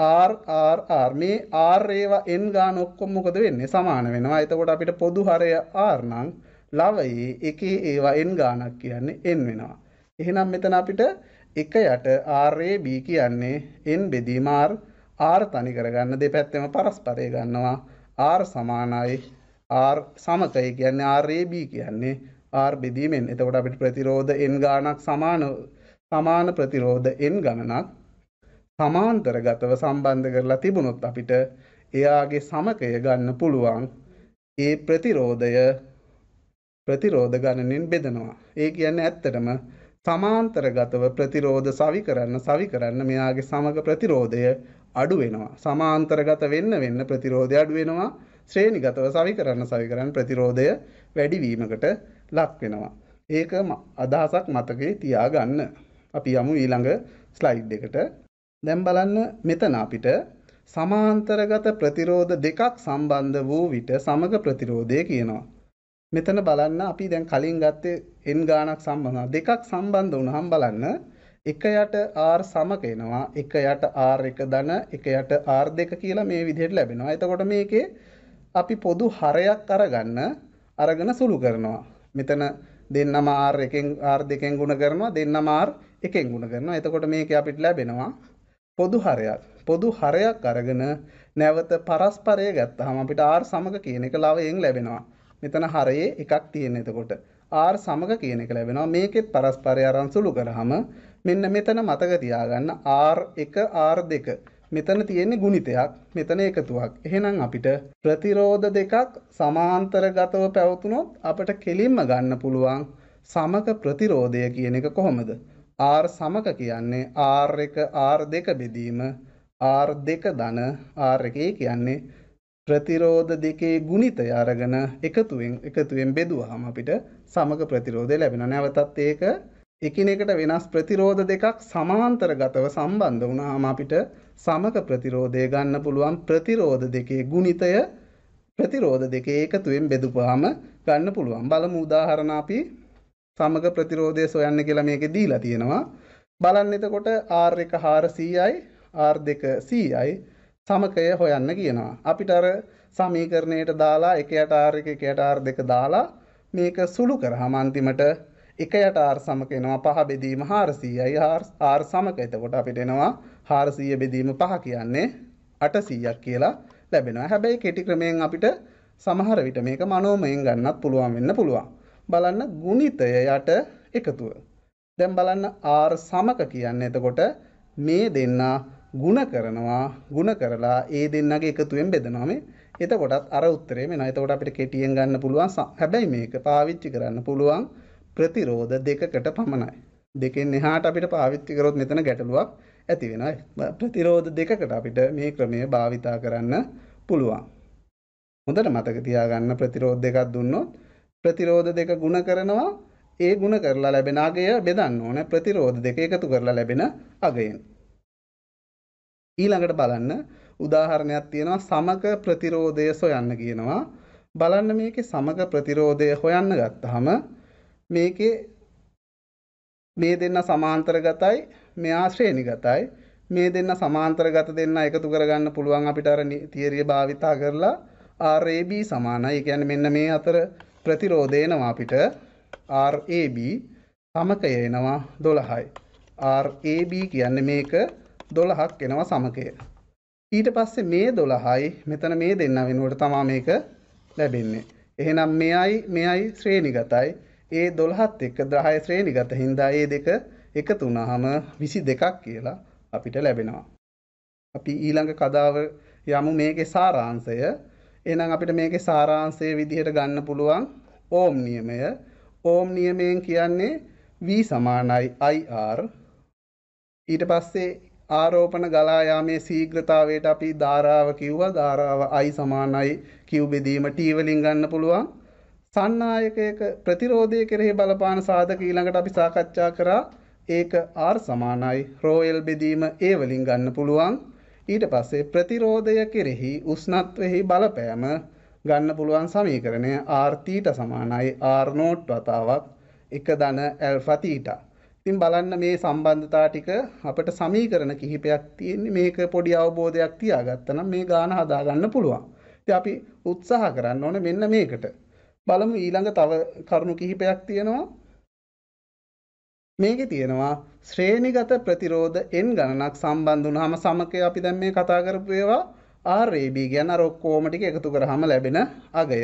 ආර් මේ ආර්ඒවා එන් ගාන ඔක්කොම් මොකද වෙන්නේ සමාන වෙනවා එතකොට අපිට පොදු හරය ආර්නං ලවයේ එකේ ඒවා එන් ගානක් කියන්නේ එන් වෙනවා. එහෙනම් මෙතන අපිට එක යට ආර්B කියන්නේ එන් බෙදීමාර් ආර් තනි කරගන්න දෙපැත්තෙම පරස්පරය ගන්නවා ආර් සමානයි ආර් සමතයි කියන්නේ ආර්B කියන්නේ ආර් බෙදීමෙන් එතකොට අපිට ප්‍රතිරෝධ එන් ගානක් සමාන සමාන ප්‍රතිරෝධ එන් ගණනක් සමාන්තරගතව සම්බන්ධ කරලා තිබුණොත් අපිට එයාගේ සමකය ගන්න පුළුවන් ඒ ප්‍රතිරෝධය ප්‍රතිරෝධ ගණනෙන් බෙදනවා. ඒ කියන්නේ ඇත්තටම සමාන්තරගතව ප්‍රතිරෝධ සවි කරන්න සවි කරන්න මෙයාගේ සමග ප්‍රතිරෝධය අඩු වෙනවා. සමාන්තරගත වෙන්න වෙන්න ප්‍රතිරෝධය අඩු වෙනවා. ශ්‍රේණිගතව සවි කරන්න සවි කරන්න ප්‍රතිරෝධය වැඩි වීමකට ලක් වෙනවා. ඒක අදහසක් මතකයේ තියාගන්න. අපි යමු ඊළඟ ස්ලයිඩ් එකට. දැන් බලන්න මෙතන අපිට සමාන්තරගත ප්‍රතිරෝධ දෙකක් සම්බන්ධ වූ විට සමග ප්‍රතිරෝධය කියනවා. මෙතන බලන්න අපි දැන් කලින් ගත්තේ n ගාණක් සම්බන්ධ දෙකක් සම්බන්ධ වුණාම බලන්න එක යට r සමක එනවා එක යට r1 ධන එක යට r2 කියලා මේ විදිහට ලැබෙනවා. එතකොට මේකේ අපි පොදු හරයක් අරගන්න අරගෙන සුළු කරනවා. මෙතන දෙන්නම r එකෙන් r2 ගෙන් ගුණ කරනවා දෙන්නම r එකෙන් ගුණ කරනවා. එතකොට මේකේ අපිට ලැබෙනවා පොදු හරයක් පොදු හරයක් අරගෙන නැවත පරස්පරය ගත්තහම අපිට ආර් සමග කියන එක ලාවයෙන් ලැබෙනවා මෙතන හරයේ එකක් තියෙන එතකොට ආර් සමග කියන එක ලැබෙනවා මේකෙත් පරස්පරය අරන් සුළු කරාම මෙන්න මෙතන මතක තියාගන්න R1 R2 මෙතන තියෙන්නේ ගුණිතයක් මෙතන එකතුවක් එහෙනම් අපිට ප්‍රතිරෝධ දෙකක් සමාන්තරගතව පැවතුනොත් අපිට කෙලින්ම ගන්න පුළුවන් සමක ප්‍රතිරෝධය කියන එක කොහොමද R සමක කියන්නේ R1 R2 බෙදීම R2 ධන R1 කියන්නේ ප්‍රතිරෝධ දෙකේ ගුණිතය අරගෙන එකතුවෙන් එකතුවෙන් බෙදුවාම අපිට සමග ප්‍රතිරෝධය ලැබෙනවා. නැවතත් ඒක එකිනෙකට වෙනස් ප්‍රතිරෝධ දෙකක් සමාන්තරගතව සම්බන්ධ වුණාම අපිට සමක ප්‍රතිරෝධය ගන්න පුළුවන් ප්‍රතිරෝධ දෙකේ ගුණිතය ප්‍රතිරෝධ දෙකේ එකතුවෙන් බෙදුවාම ගන්න පුළුවන්. බලමු උදාහරණ අපි සමග ප්‍රතිරෝධය සොයන්න කියලා මේක දීලා තියෙනවා බලන්න එතකොට R1 400යි R2 100යි සමකය හොයන්න කියනවා අපිට අර සමීකරණයට දාලා 1යට R1 1යට R2 දාලා මේක සුළු කරාම අන්තිමට 1යට R සමක එනවා 5 බෙදීම 400යි R සමක එතකොට අපිට එනවා 400 බෙදීම 5 කියන්නේ 800ක් කියලා ලැබෙනවා හැබැයි කෙටි ක්‍රමයෙන් අපිට සමහර විට මේක මනෝමයෙන් ගන්නත් පුළුවන් වෙන්න පුළුවන් බලන්න ගුණිතය යට එකතුව. දැන් බලන්න R සමක කියන්නේ එතකොට මේ දෙන්න ಗುಣ කරනවා ಗುಣ කරලා ඒ දෙන්නගේ එකතුවෙන් බෙදනවා මේ. එතකොටත් අර උත්තරේ මෙනවා. එතකොට අපිට කෙටියෙන් ගන්න පුළුවන්. හැබැයි මේක පාවිච්චි කරන්න පුළුවන් ප්‍රතිරෝධ දෙකකට පමණයි. දෙකෙන් එහාට අපිට පාවිච්චි කරොත් මෙතන ගැටලුවක් ඇති වෙනවා. ප්‍රතිරෝධ දෙකකට අපිට මේ ක්‍රමය භාවිතා කරන්න පුළුවන්. හොඳට මතක තියාගන්න ප්‍රතිරෝධ දෙකක් දුන්නොත් ප්‍රතිරෝධ දෙක ගුණ කරනවා ඒ ගුණ කරලා ලැබෙන අගය බෙදන්න ඕන ප්‍රතිරෝධ දෙක එකතු කරලා ලැබෙන අගයෙන්. ඊළඟට බලන්න උදාහරණයක් තියෙනවා සමග ප්‍රතිරෝධය සොයන්න කියනවා. බලන්න මේකේ සමග ප්‍රතිරෝධය හොයන්න ගත්තහම මේකේ මේ දෙන්න සමාන්තරගතයි මෙයා ශ්‍රේණිගතයි මේ දෙන්න සමාන්තරගත දෙන්න එකතු කරගන්න පුළුවන් අපිට අර තියරිය භාවිතා කරලා RAB සමානයි. ඒ කියන්නේ මෙන්න මේ අතර ප්‍රතිරෝධය එනවා අපිට RAB සමකය එනවා 12යි. RAB කියන්නේ මේක 12ක් එනවා සමකය. ඊට පස්සේ මේ 12යි මෙතන මේ දෙන්න වෙනුවට තමයි මේක ලැබෙන්නේ. එහෙනම් මෙයයි මෙයයි ශ්‍රේණිගතයි. ඒ 12ත් එක්ක 10 ශ්‍රේණිගත හින්දා ඒ දෙක එකතු වුණාම 22ක් කියලා අපිට ලැබෙනවා. අපි ඊළඟ කතාව යමු මේකේ සාරාංශය එහෙනම් අපිට මේකේ සාරාංශය විදිහට ගන්න පුළුවන් ඕම් නියමය. ඕම් නියමයෙන් කියන්නේ V සමානයි IR ඊට පස්සේ ආරෝපණ ගලා යාමේ ශීඝ්‍රතාවයට අපි ධාරාව කිව්වා ධාරාව i සමානයි q බෙදීම t වලින් ගන්න පුළුවන් සන්නායකයක ප්‍රතිරෝධය කෙරෙහි බලපාන සාධක ඊළඟට අපි සාකච්ඡා කරා ඒක r සමානයි ρ l බෙදීම a වලින් ගන්න පුළුවන් ඊට පස්සේ ප්‍රතිරෝධය කෙරෙහි උෂ්ණත්වයෙහි බලපෑම ගන්න පුළුවන් සමීකරණය R තීටා සමානයි R නෝට් වතාවක් 1 ධන ඇල්ෆා තීටා. ඉතින් බලන්න මේ සම්බන්ධතා ටික අපිට සමීකරණ කිහිපයක් තියෙන්නේ මේක පොඩි අවබෝධයක් තියාගත්තනම් මේ ගාන හදාගන්න පුළුවන්. ඉතින් අපි උත්සාහ කරන්න ඕනේ මෙන්න මේකට. බලමු ඊළඟ තව කරුණු කිහිපයක් තියෙනවා. මේකෙ තියෙනවා ශ්‍රේණිගත ප්‍රතිරෝධ n ගණනක් සම්බන්ධ වුනහම සමකය අපි දැන් මේ කතා කරපු ඒවා RAB කියන්නේ අර ඔක්කොම ටික එකතු කරාම ලැබෙන අගය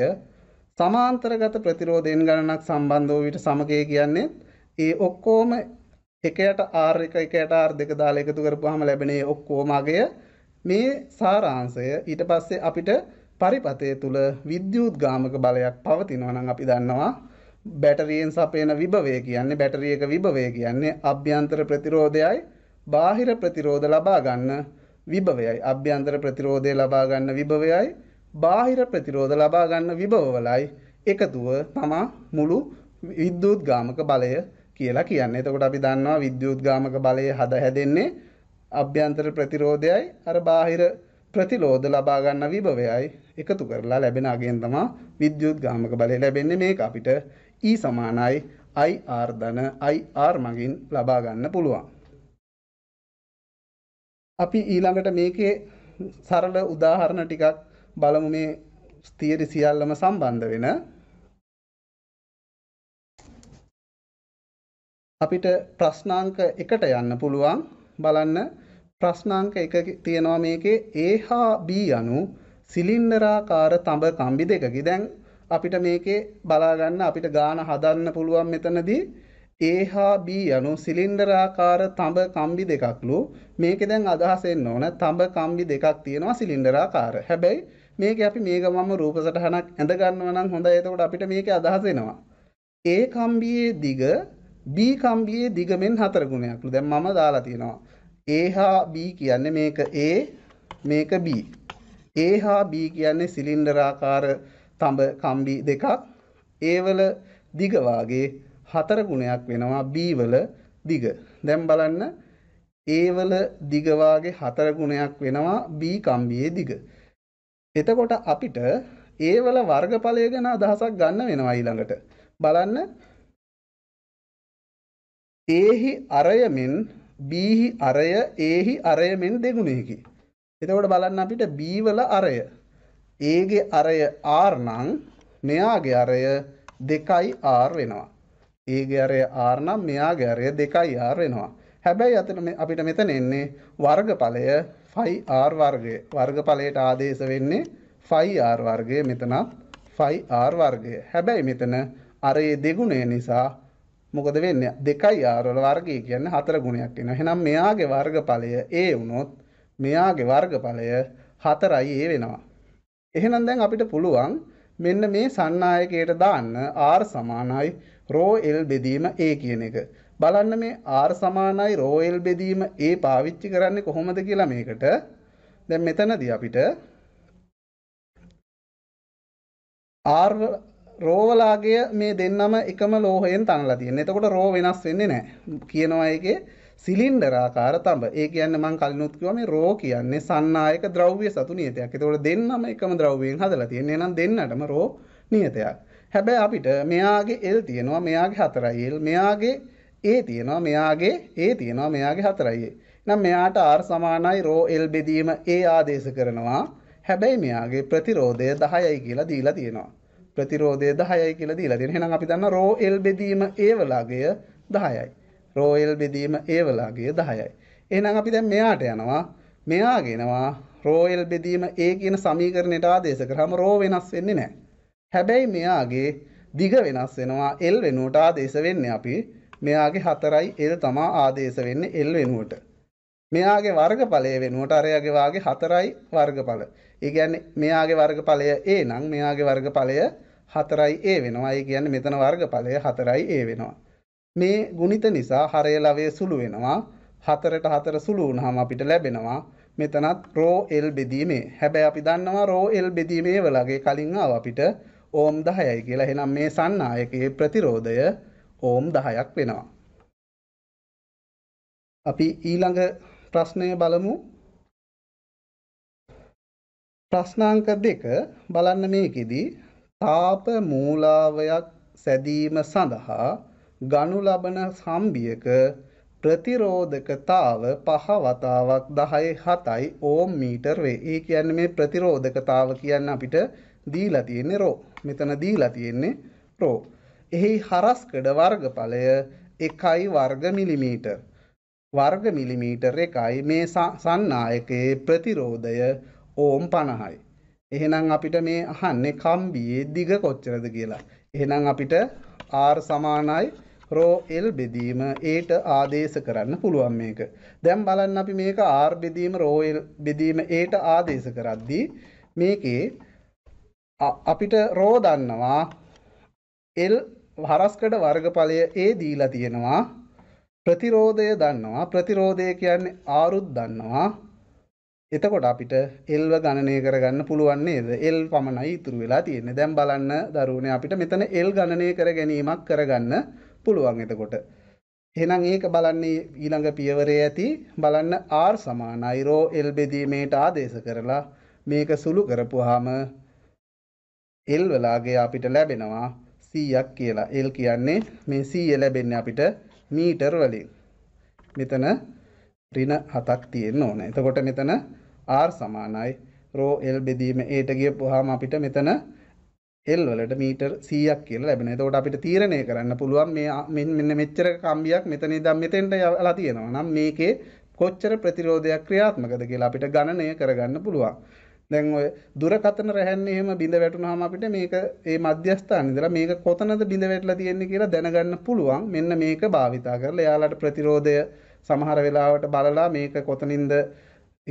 සමාන්තරගත ප්‍රතිරෝධ n ගණනක් සම්බන්ධ වූ විට සමකය කියන්නේ ඒ ඔක්කොම එකයට R1 එකයට R2 දාලා එකතු කරපුවාම ලැබෙන ඔක්කොම අගය මේ සාරාංශය ඊට පස්සේ අපිට පරිපතය තුළ විද්‍යුත් ගාමක බලයක් පවතිනවා නම් අපි දන්නවා බැටරියෙන් සපයන විභවය කියන්නේ බැටරියක විභවය කියන්නේ අභ්‍යන්තර ප්‍රතිරෝධයයි බාහිර ප්‍රතිරෝධ ලබා ගන්න විභවයයි අභ්‍යන්තර ප්‍රතිරෝධය ලබා ගන්න විභවයයි බාහිර ප්‍රතිරෝධ ලබා ගන්න විභවවලයි එකතුව තමා මුළු විද්‍යුත් ගාමක බලය කියලා කියන්නේ. එතකොට අපි දන්නවා විද්‍යුත් ගාමක බලය හද හැදෙන්නේ අභ්‍යන්තර ප්‍රතිරෝධයයි අර බාහිර ප්‍රතිරෝධ ලබා ගන්න විභවයයි එකතු කරලා ලැබෙන අගෙන් තමයි විද්‍යුත් ගාමක බලය ලැබෙන්නේ මේක අපිට E සමානයි IR ධන IR මගින් ලබා ගන්න පුළුවන්. අපි ඊළඟට මේකේ සරල උදාහරණ ටිකක් බලමු මේ ස්ථිරි සියල්ලම සම්බන්ධ වෙන අපිට ප්‍රශ්නාංක එකට යන්න පුළුවන් බලන්න ප්‍රශ්නාංක එක තියෙනවා මේකේ A හා B අනු සිලින්ඩරාකාර තඹ කම්බි දෙකකි දැන් අපිට මේකේ බලාගන්න අපිට ගාන හදන්න පුළුවන් මෙතනදී A හා B යනු සිලින්ඩරාකාර තඹ කම්බි දෙකක්ලු මේකේ දැන් අදහස් එන්න ඕන තඹ කම්බි දෙකක් තියෙනවා සිලින්ඩරාකාර. හැබැයි මේකේ අපි මේ ගමම රූප සටහනක් ඇඳ ගන්නවා නම් හොඳයි. එතකොට අපිට මේකේ අදහස් එනවා. A කම්බියේ දිග B කම්බියේ දිග මෙන් හතර ගුණයක්ලු. දැන් මම දාලා තියෙනවා. A හා B කියන්නේ මේක A මේක B. A හා B කියන්නේ සිලින්ඩරාකාර තඹ කම්බි දෙකක් ඒවල දිග වාගේ හතර ගුණයක් වෙනවා B වල දිග. දැන් බලන්න A වල දිග වාගේ හතර ගුණයක් වෙනවා B කම්බියේ දිග. එතකොට අපිට A වල වර්ගඵලය ගැන අදහසක් ගන්න වෙනවා ඊළඟට. බලන්න ඒහි අරයමින් බීහි අරය ඒහි අරයමෙන් දෙගුණයකි. එතකොට බලන්න අපිට B වල අරය ඒගේ අරය ආර් නං මෙයාගේ අරය දෙකයි ආර් වෙනවා. ඒගේ අරය ආර් නම් මෙයාගේ අරය දෙකයි ආර් වෙනවා. හැබැයි අතන අපිට මෙතන එන්නේ වර්ගඵලය 5r වර්ගය. වර්ගඵලයට ආදේශ වෙන්නේ 5r වර්ගය මෙතනත් 5r වර්ගය. හැබැයි මෙතන අර ඒ දෙගුණය නිසා මොකද වෙන්නේ? 2r වල වර්ගය කියන්නේ 4 ගුණයක් වෙනවා. එහෙනම් මෙයාගේ වර්ගඵලය a වුණොත් මෙයාගේ වර්ගඵලය 4i a වෙනවා. එහෙනම් දැන් අපිට පුළුවන් මෙන්න මේ සන්නායකයට දාන්න R සමානයි රෝ L බෙදීම A කියන එක. බලන්න මේ R සමානයි රෝ L බෙදීම A පාවිච්චි කරන්නේ කොහොමද කියලා මේකට. දැන් මෙතනදී අපිට R රෝවලාගේ මේ දෙන්නම එකම ලෝහයෙන් තනලා තියෙන. එතකොට රෝ වෙනස් වෙන්නේ නැහැ. කියනවා එකේ සිලින්ඩරාකාර තඹ. ඒ කියන්නේ මම කලිනුත් කිව්වා මේ රෝ කියන්නේ සන්නායක ද්‍රව්‍ය සතු නියතයක්. ඒතකොට දෙන්නම එකම ද්‍රව්‍යයෙන් හදලා තියෙන්නේ. එහෙනම් දෙන්නටම රෝ නියතයක්. හැබැයි අපිට මෙයාගේ L තියෙනවා මෙයාගේ 4යි L මෙයාගේ A තියෙනවා මෙයාගේ A තියෙනවා මෙයාගේ 4යි A. එහෙනම් මෙයාට R සමානයි රෝ L බෙදීම A ආදේශ කරනවා. හැබැයි මෙයාගේ ප්‍රතිරෝධය 10යි කියලා දීලා තියෙනවා. ප්‍රතිරෝධය 10යි කියලා දීලා තියෙනවා. එහෙනම් අපි දන්නා රෝ L බෙදීම A වලාගය 10යි. රෝයල් බෙදීම ඒවලාගේ දහයයි. එහනම් අපි දැන් මෙයාට යනවා මෙයා ගෙනවා රෝයල් බෙදීම ඒ කියන සමීකරණයට ආදේශ කරාම රෝ වෙනස් වෙන්නේ නැහැ. හැබැයි මෙයාගේ දිග වෙනස් වෙනවා L වෙනුවට ආදේශ වෙන්නේ අපි මෙයාගේ 4යි L තමා ආදේශ වෙන්නේ L වෙනුවට. මෙයාගේ වර්ගඵලය වෙනුවට අරයාගේ වාගේ 4යි වර්ගඵල. ඒ කියන්නේ මෙයාගේ වර්ගඵලය A නම් මෙයාගේ වර්ගඵලය 4යි A වෙනවා. ඒ කියන්නේ මෙතන වර්ගඵලය 4යි A වෙනවා. මේ ගුණිත නිසා හරය ලවය සුළු වෙනවා හතරට හතර සුළු වුණාම අපිට ලැබෙනවා මෙතනත් රෝ එල් බෙදීමේ හැබැයි අපි දන්නවා රෝ එල් බෙදීමේ වලගේ කලින් ආව අපිට ඕම් 10යි කියලා. එහෙනම් මේ සන්නායකයේ ප්‍රතිරෝධය ඕම් 10ක් වෙනවා. අපි ඊළඟ ප්‍රශ්නය බලමු. ප්‍රශ්නාංක 2 බලන්න මේකෙදි තාප මූලාවයක් සැදීම සඳහා ගනු ලබන සම්බියක ප්‍රතිරෝධකතාව පහ වතාවක් දහය හතයි ඕම් මීටර් වේ ඒ කියන්න මේ ප්‍රතිරෝධකතාව කියන්න අපිට දීලා තියෙන්නේ රෝ මෙතන දීලා තියෙන්නේ රෝ එහි හරස්කඩ වර්ගඵලය එකයි වර්ග මිලිමීටර් වර්ග මිලිමීටර් එකයි මේ සන්නායකයේ ප්‍රතිරෝධය ඕම් පණහයි එහෙනම් අපිට මේ අහන්නේ කම්බියේ දිග කොච්චරද කියලා. එහෙනම් අපිට R සමානයි රෝ එල් බෙදීම ඒට ආදේශ කරන්න පුළුවන් මේක. දැන් බලන්න අපි මේක ආර් බෙදීම රෝ එල් බෙදීම ඒට ආදේශ කරද්දී මේකේ අපිට රෝ දන්නවා එල් හරස්කඩ වර්ගඵලය ඒ දීලා තියෙනවා ප්‍රතිරෝධය දන්නවා ප්‍රතිරෝධය කියන්නේ ආරුත් දන්නවා එතකොට අපිට එල්ව ගණනය කරගන්න පුළුවන් නේද? එල් පමණයි ඉතුරු වෙලා තියෙන්නේ. දැන් බලන්න දරුවනේ අපිට මෙතන එල් ගණනය කර ගැනීමක් කරගන්න පුළුවන් එතකොට. එහෙනම් ඒක බලන්නේ ඊළඟ පියවරේ ඇති බලන්න R සමාන අයිරෝ L බෙදීමේට ආදේශ කරලා මේක සුළු කරපුවාම L වලාගේ අපිට ලැබෙනවා 100ක් කියලා. L කියන්නේ මේ 100 ලැබෙන්නේ අපිට මීටර වලින්. මෙතන ඍණ 7ක් තියෙන්න ඕන. එතකොට මෙතන R සමානයි රෝ L බෙදීම ඒට ගියපුවාම අපිට මෙතන එල් වලට මීටර් 100ක් කියලා ලැබෙනවා. එතකොට අපිට තීරණය කරන්න පුළුවන් මේ මෙන්න මෙච්චර කම්බියක් මෙතන ඉඳන් මෙතෙන්ට යලා තියෙනවා. නම් මේකේ කොච්චර ප්‍රතිරෝධයක් ක්‍රියාත්මකද කියලා අපිට ගණනය කරගන්න පුළුවන්. දැන් ඔය දුරකතන රැහැන්නේ එහෙම බිඳ වැටුනහම අපිට මේක ඒ මධ්‍යස්ථාන ඉඳලා මේක කොතනද බිඳ වැටලා තියෙන්නේ කියලා දැනගන්න පුළුවන්. මෙන්න මේක භාවිතා කරලා එයාලට ප්‍රතිරෝධය සමහර වෙලාවට බලලා මේක කොතනින්ද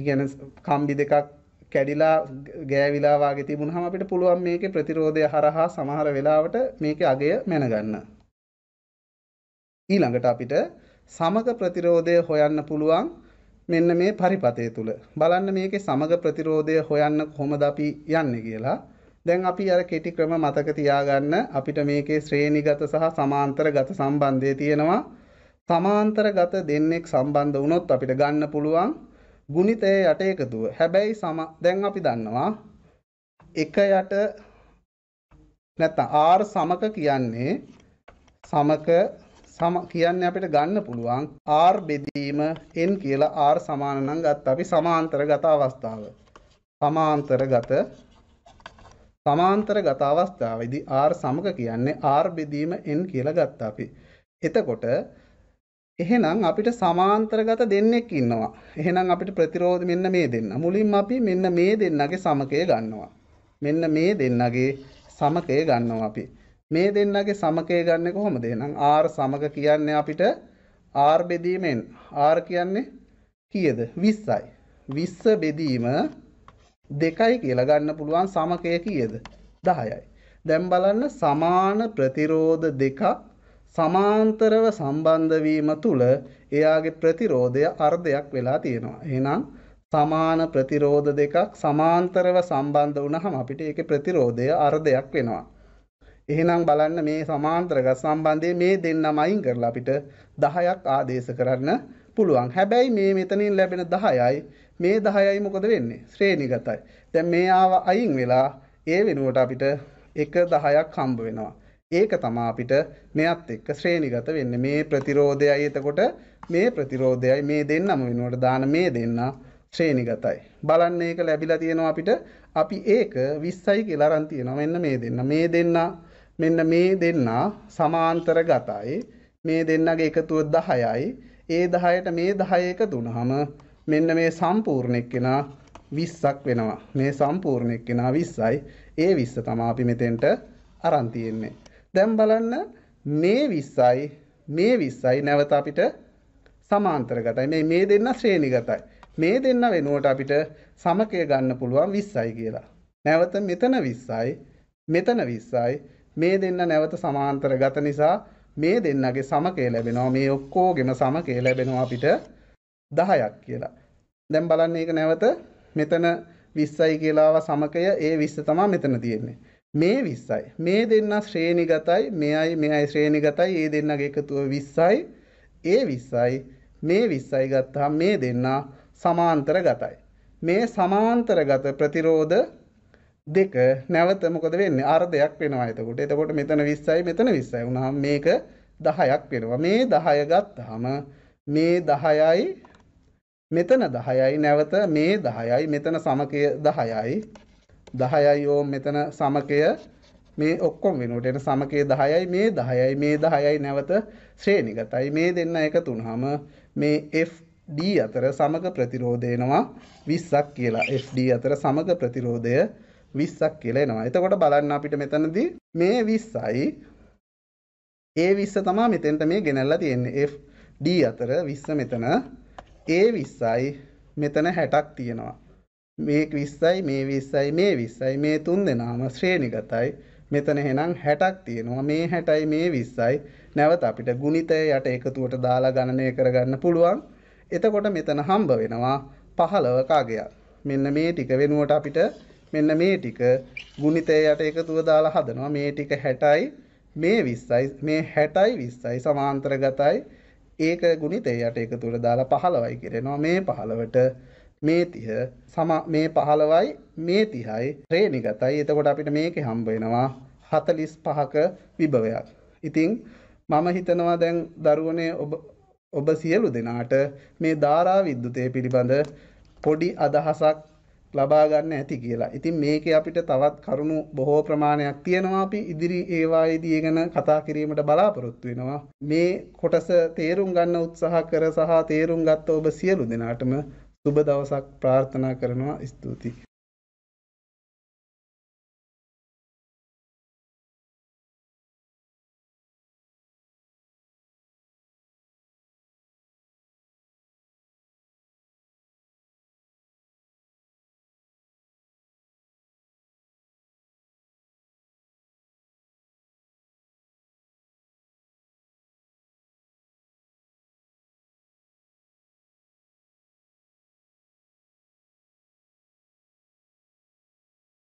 කියන්නේ කම්බි දෙකක් කැඩිලා ගෑවිලා වගේ තිබුණාම අපිට පුළුවන් මේකේ ප්‍රතිරෝධය හරහා සමහර වෙලාවට මේකේ අගය මැනගන්න. ඊළඟට අපිට සමග ප්‍රතිරෝධය හොයන්න පුළුවන් මෙන්න මේ පරිපතය තුල. බලන්න මේකේ සමග ප්‍රතිරෝධය හොයන්න කොහොමද අපි යන්නේ කියලා. දැන් අපි අර කෙටි ක්‍රම මතක තියාගන්න අපිට මේකේ ශ්‍රේණිගත සහ සමාන්තර ගත සම්බන්ධය තියෙනවා. සමාන්තර ගත දෙන්නෙක් සම්බන්ධ වුණොත් අපිට ගන්න පුළුවන් ගුණිතය යට එකතුව හැබැයි සම දැන් අපි දන්නවා එක යට නැත්ත ආර් සමක කියන්නේ සමක සම කියන්න අපිට ගන්න පුළුවන් ආර් බෙදීම එන් කියලා ආර් සමානනම් ගත් අපි සමාන්තර ගත අවස්ථාව සමාන්තර ගත සමාන්තර ගත අවස්ථාවේදී ආර් සමක කියන්නේ ආර් බෙදීම එන් කියලා ගත්ත අපි එතකොට එහෙනම් අපිට සමාන්තරගත දෙන්නෙක් ඉන්නවා. එහෙනම් අපිට ප්‍රතිරෝධ මෙන්න මේ දෙන්න. මුලින්ම අපි මෙන්න මේ දෙන්නගේ සමකය ගන්නවා. මෙන්න මේ දෙන්නගේ සමකය ගන්නවා අපි. මේ දෙන්නගේ සමකය ගන්න කොහොමද? එහෙනම් R සමක කියන්නේ අපිට R බෙදීමෙන් R කියන්නේ කීයද? 20යි. 20 බෙදීම 2යි කියලා ගන්න පුළුවන් සමකය කීයද? 10යි. දැන් බලන්න සමාන ප්‍රතිරෝධ දෙකක් සමාන්තරව සම්බන්ධ වීම තුළ එයාගේ ප්‍රතිරෝධය අර්ධයක් වෙලා තියෙනවා. එහෙනම් සමාන ප්‍රතිරෝධ දෙකක් සමාන්තරව සම්බන්ධ වුණහම අපිට ඒකේ ප්‍රතිරෝධය අර්ධයක් වෙනවා. එහෙනම් බලන්න මේ සමාන්තරක සම්බන්ධය මේ දෙන්නම අයින් කරලා අපිට 10ක් ආදේශ කරන්න පුළුවන්. හැබැයි මේ මෙතනින් ලැබෙන 10යි මේ 10යි මොකද වෙන්නේ? ශ්‍රේණිගතයි. දැන් මේ ආව අයින් වෙලා ඒ වෙනුවට අපිට 1 10ක් හම්බ වෙනවා. ඒක තමා අපිට මෙයත් එක්ක ශ්‍රේණිගත වෙන්නේ මේ ප්‍රතිරෝධයයි එතකොට මේ ප්‍රතිරෝධයයි මේ දෙන්නම වෙනුවට දාන මේ දෙන්න ශ්‍රේණිගතයි බලන්න ඒක ලැබිලා තියෙනවා අපිට අපි ඒක 20යි කියලා අරන් තියෙනවා මෙන්න මේ දෙන්න මේ දෙන්න මෙන්න මේ දෙන්න සමාන්තර ගතයි මේ දෙන්නගේ එකතුව 10යි ඒ 10ට මේ 10 එකතු වුනහම මෙන්න මේ සම්පූර්ණ එක්කෙනා 20ක් වෙනවා මේ සම්පූර්ණ එක්කෙනා 20යි ඒ 20 තමයි අපි මෙතෙන්ට අරන් තියෙන්නේ දැන් බලන්න මේ 20යි මේ 20යි නැවත අපිට සමාන්තරගතයි. මේ මේ දෙන්න ශ්‍රේණිගතයි. මේ දෙන්න වෙනුවට අපිට සමකය ගන්න පුළුවන් 20යි කියලා. නැවත මෙතන 20යි මෙතන 20යි මේ දෙන්න නැවත සමාන්තරගත නිසා මේ දෙන්නගේ සමකය ලැබෙනවා. මේ ඔක්කොගෙම සමකය ලැබෙනවා අපිට 10ක් කියලා. දැන් බලන්න මේක නැවත මෙතන 20යි කියලාව සමකය ඒ 20 තමයි මෙතන තියෙන්නේ. මේ 20යි. මේ දෙන්න ශ්‍රේණිගතයි. මෙයයි මෙයයි ශ්‍රේණිගතයි. ඒ දෙන්නගේ එකතුව 20යි. ඒ 20යි මේ 20යි ගත්තාම මේ දෙන්න සමාන්තරගතයි. මේ සමාන්තරගත ප්‍රතිරෝධ දෙක නැවත මොකද වෙන්නේ? අර්ධයක් වෙනවා එතකොට. එතකොට මෙතන 20යි මෙතන 20යි වුණාම මේක 10ක් වෙනවා. මේ 10 ගත්තාම මේ 10යි මෙතන 10යි නැවත මේ 10යි මෙතන සමකය 10යි 10යි ඕම් මෙතන සමකය මේ ඔක්කොම වෙනුවට එන සමකය 10යි මේ 10යි මේ 10යි නැවත ශ්‍රේණිගතයි මේ දෙන්න එකතු වුනහම මේ FD අතර සමග ප්‍රතිරෝධය එනවා 20ක් කියලා FD අතර සමග ප්‍රතිරෝධය 20ක් කියලා එනවා. එතකොට බලන්න අපිට මෙතනදී මේ 20යි ඒ 20 තමයි මෙතෙන්ට මේ ගෙනල්ලා තියෙන්නේ. FD අතර 20 මෙතන ඒ 20යි මෙතන 60ක් තියෙනවා. මේ විස්සයි මේ විස්සයි මේ විස්සයි මේ තුන් දෙනාම ශ්‍රේණිගතයි මෙතන එහෙනම් 60ක් තියෙනවා මේ 60යි මේ 20යි නැවත අපිට ගුණිතය යට එකතුවට දාලා ගණනය කරගන්න පුළුවන් එතකොට මෙතන හම්බ වෙනවා 15ක අගයක් මෙන්න මේ ටික වෙනුවට අපිට මෙන්න මේ ටික ගුණිතය යට එකතුව දාලා හදනවා මේ ටික 60යි මේ 20යි මේ 60යි 20යි සමාන්තරගතයි ඒක ගුණිතය යට එකතුවට දාලා 15යි කියනවා මේ 15ට මේ තිහ සම මේ පහළවයි මේ තිහයි ශ්‍රේණිගතයි එතකොට අපිට මේක හම්බෙනවා හතලිස් පහක විභවයක්. ඉතිං මම හිතනවා දැන් දරුවනේ ඔබ සියලු දෙනාට මේ ධාරා විද්දුතය පිළිබඳ පොඩි අදහසක් ලබාගන්න ඇති කියලා. ඉතින් මේක අපිට තවත් කරුණු බොහෝ ප්‍රමාණයක් තියෙනවා අපි ඉදිරි ඒවායේදී ගැන කතා කිරීමට බලාපොරොත්තු වෙනවා. මේ කොටස තේරුම් ගන්න උත්සාහ කර සහ තේරුම් ගත්ත ඔබ සියලු දෙනාටම සුබ දවසක් ප්‍රාර්ථනා කරනවා ස්තුතියි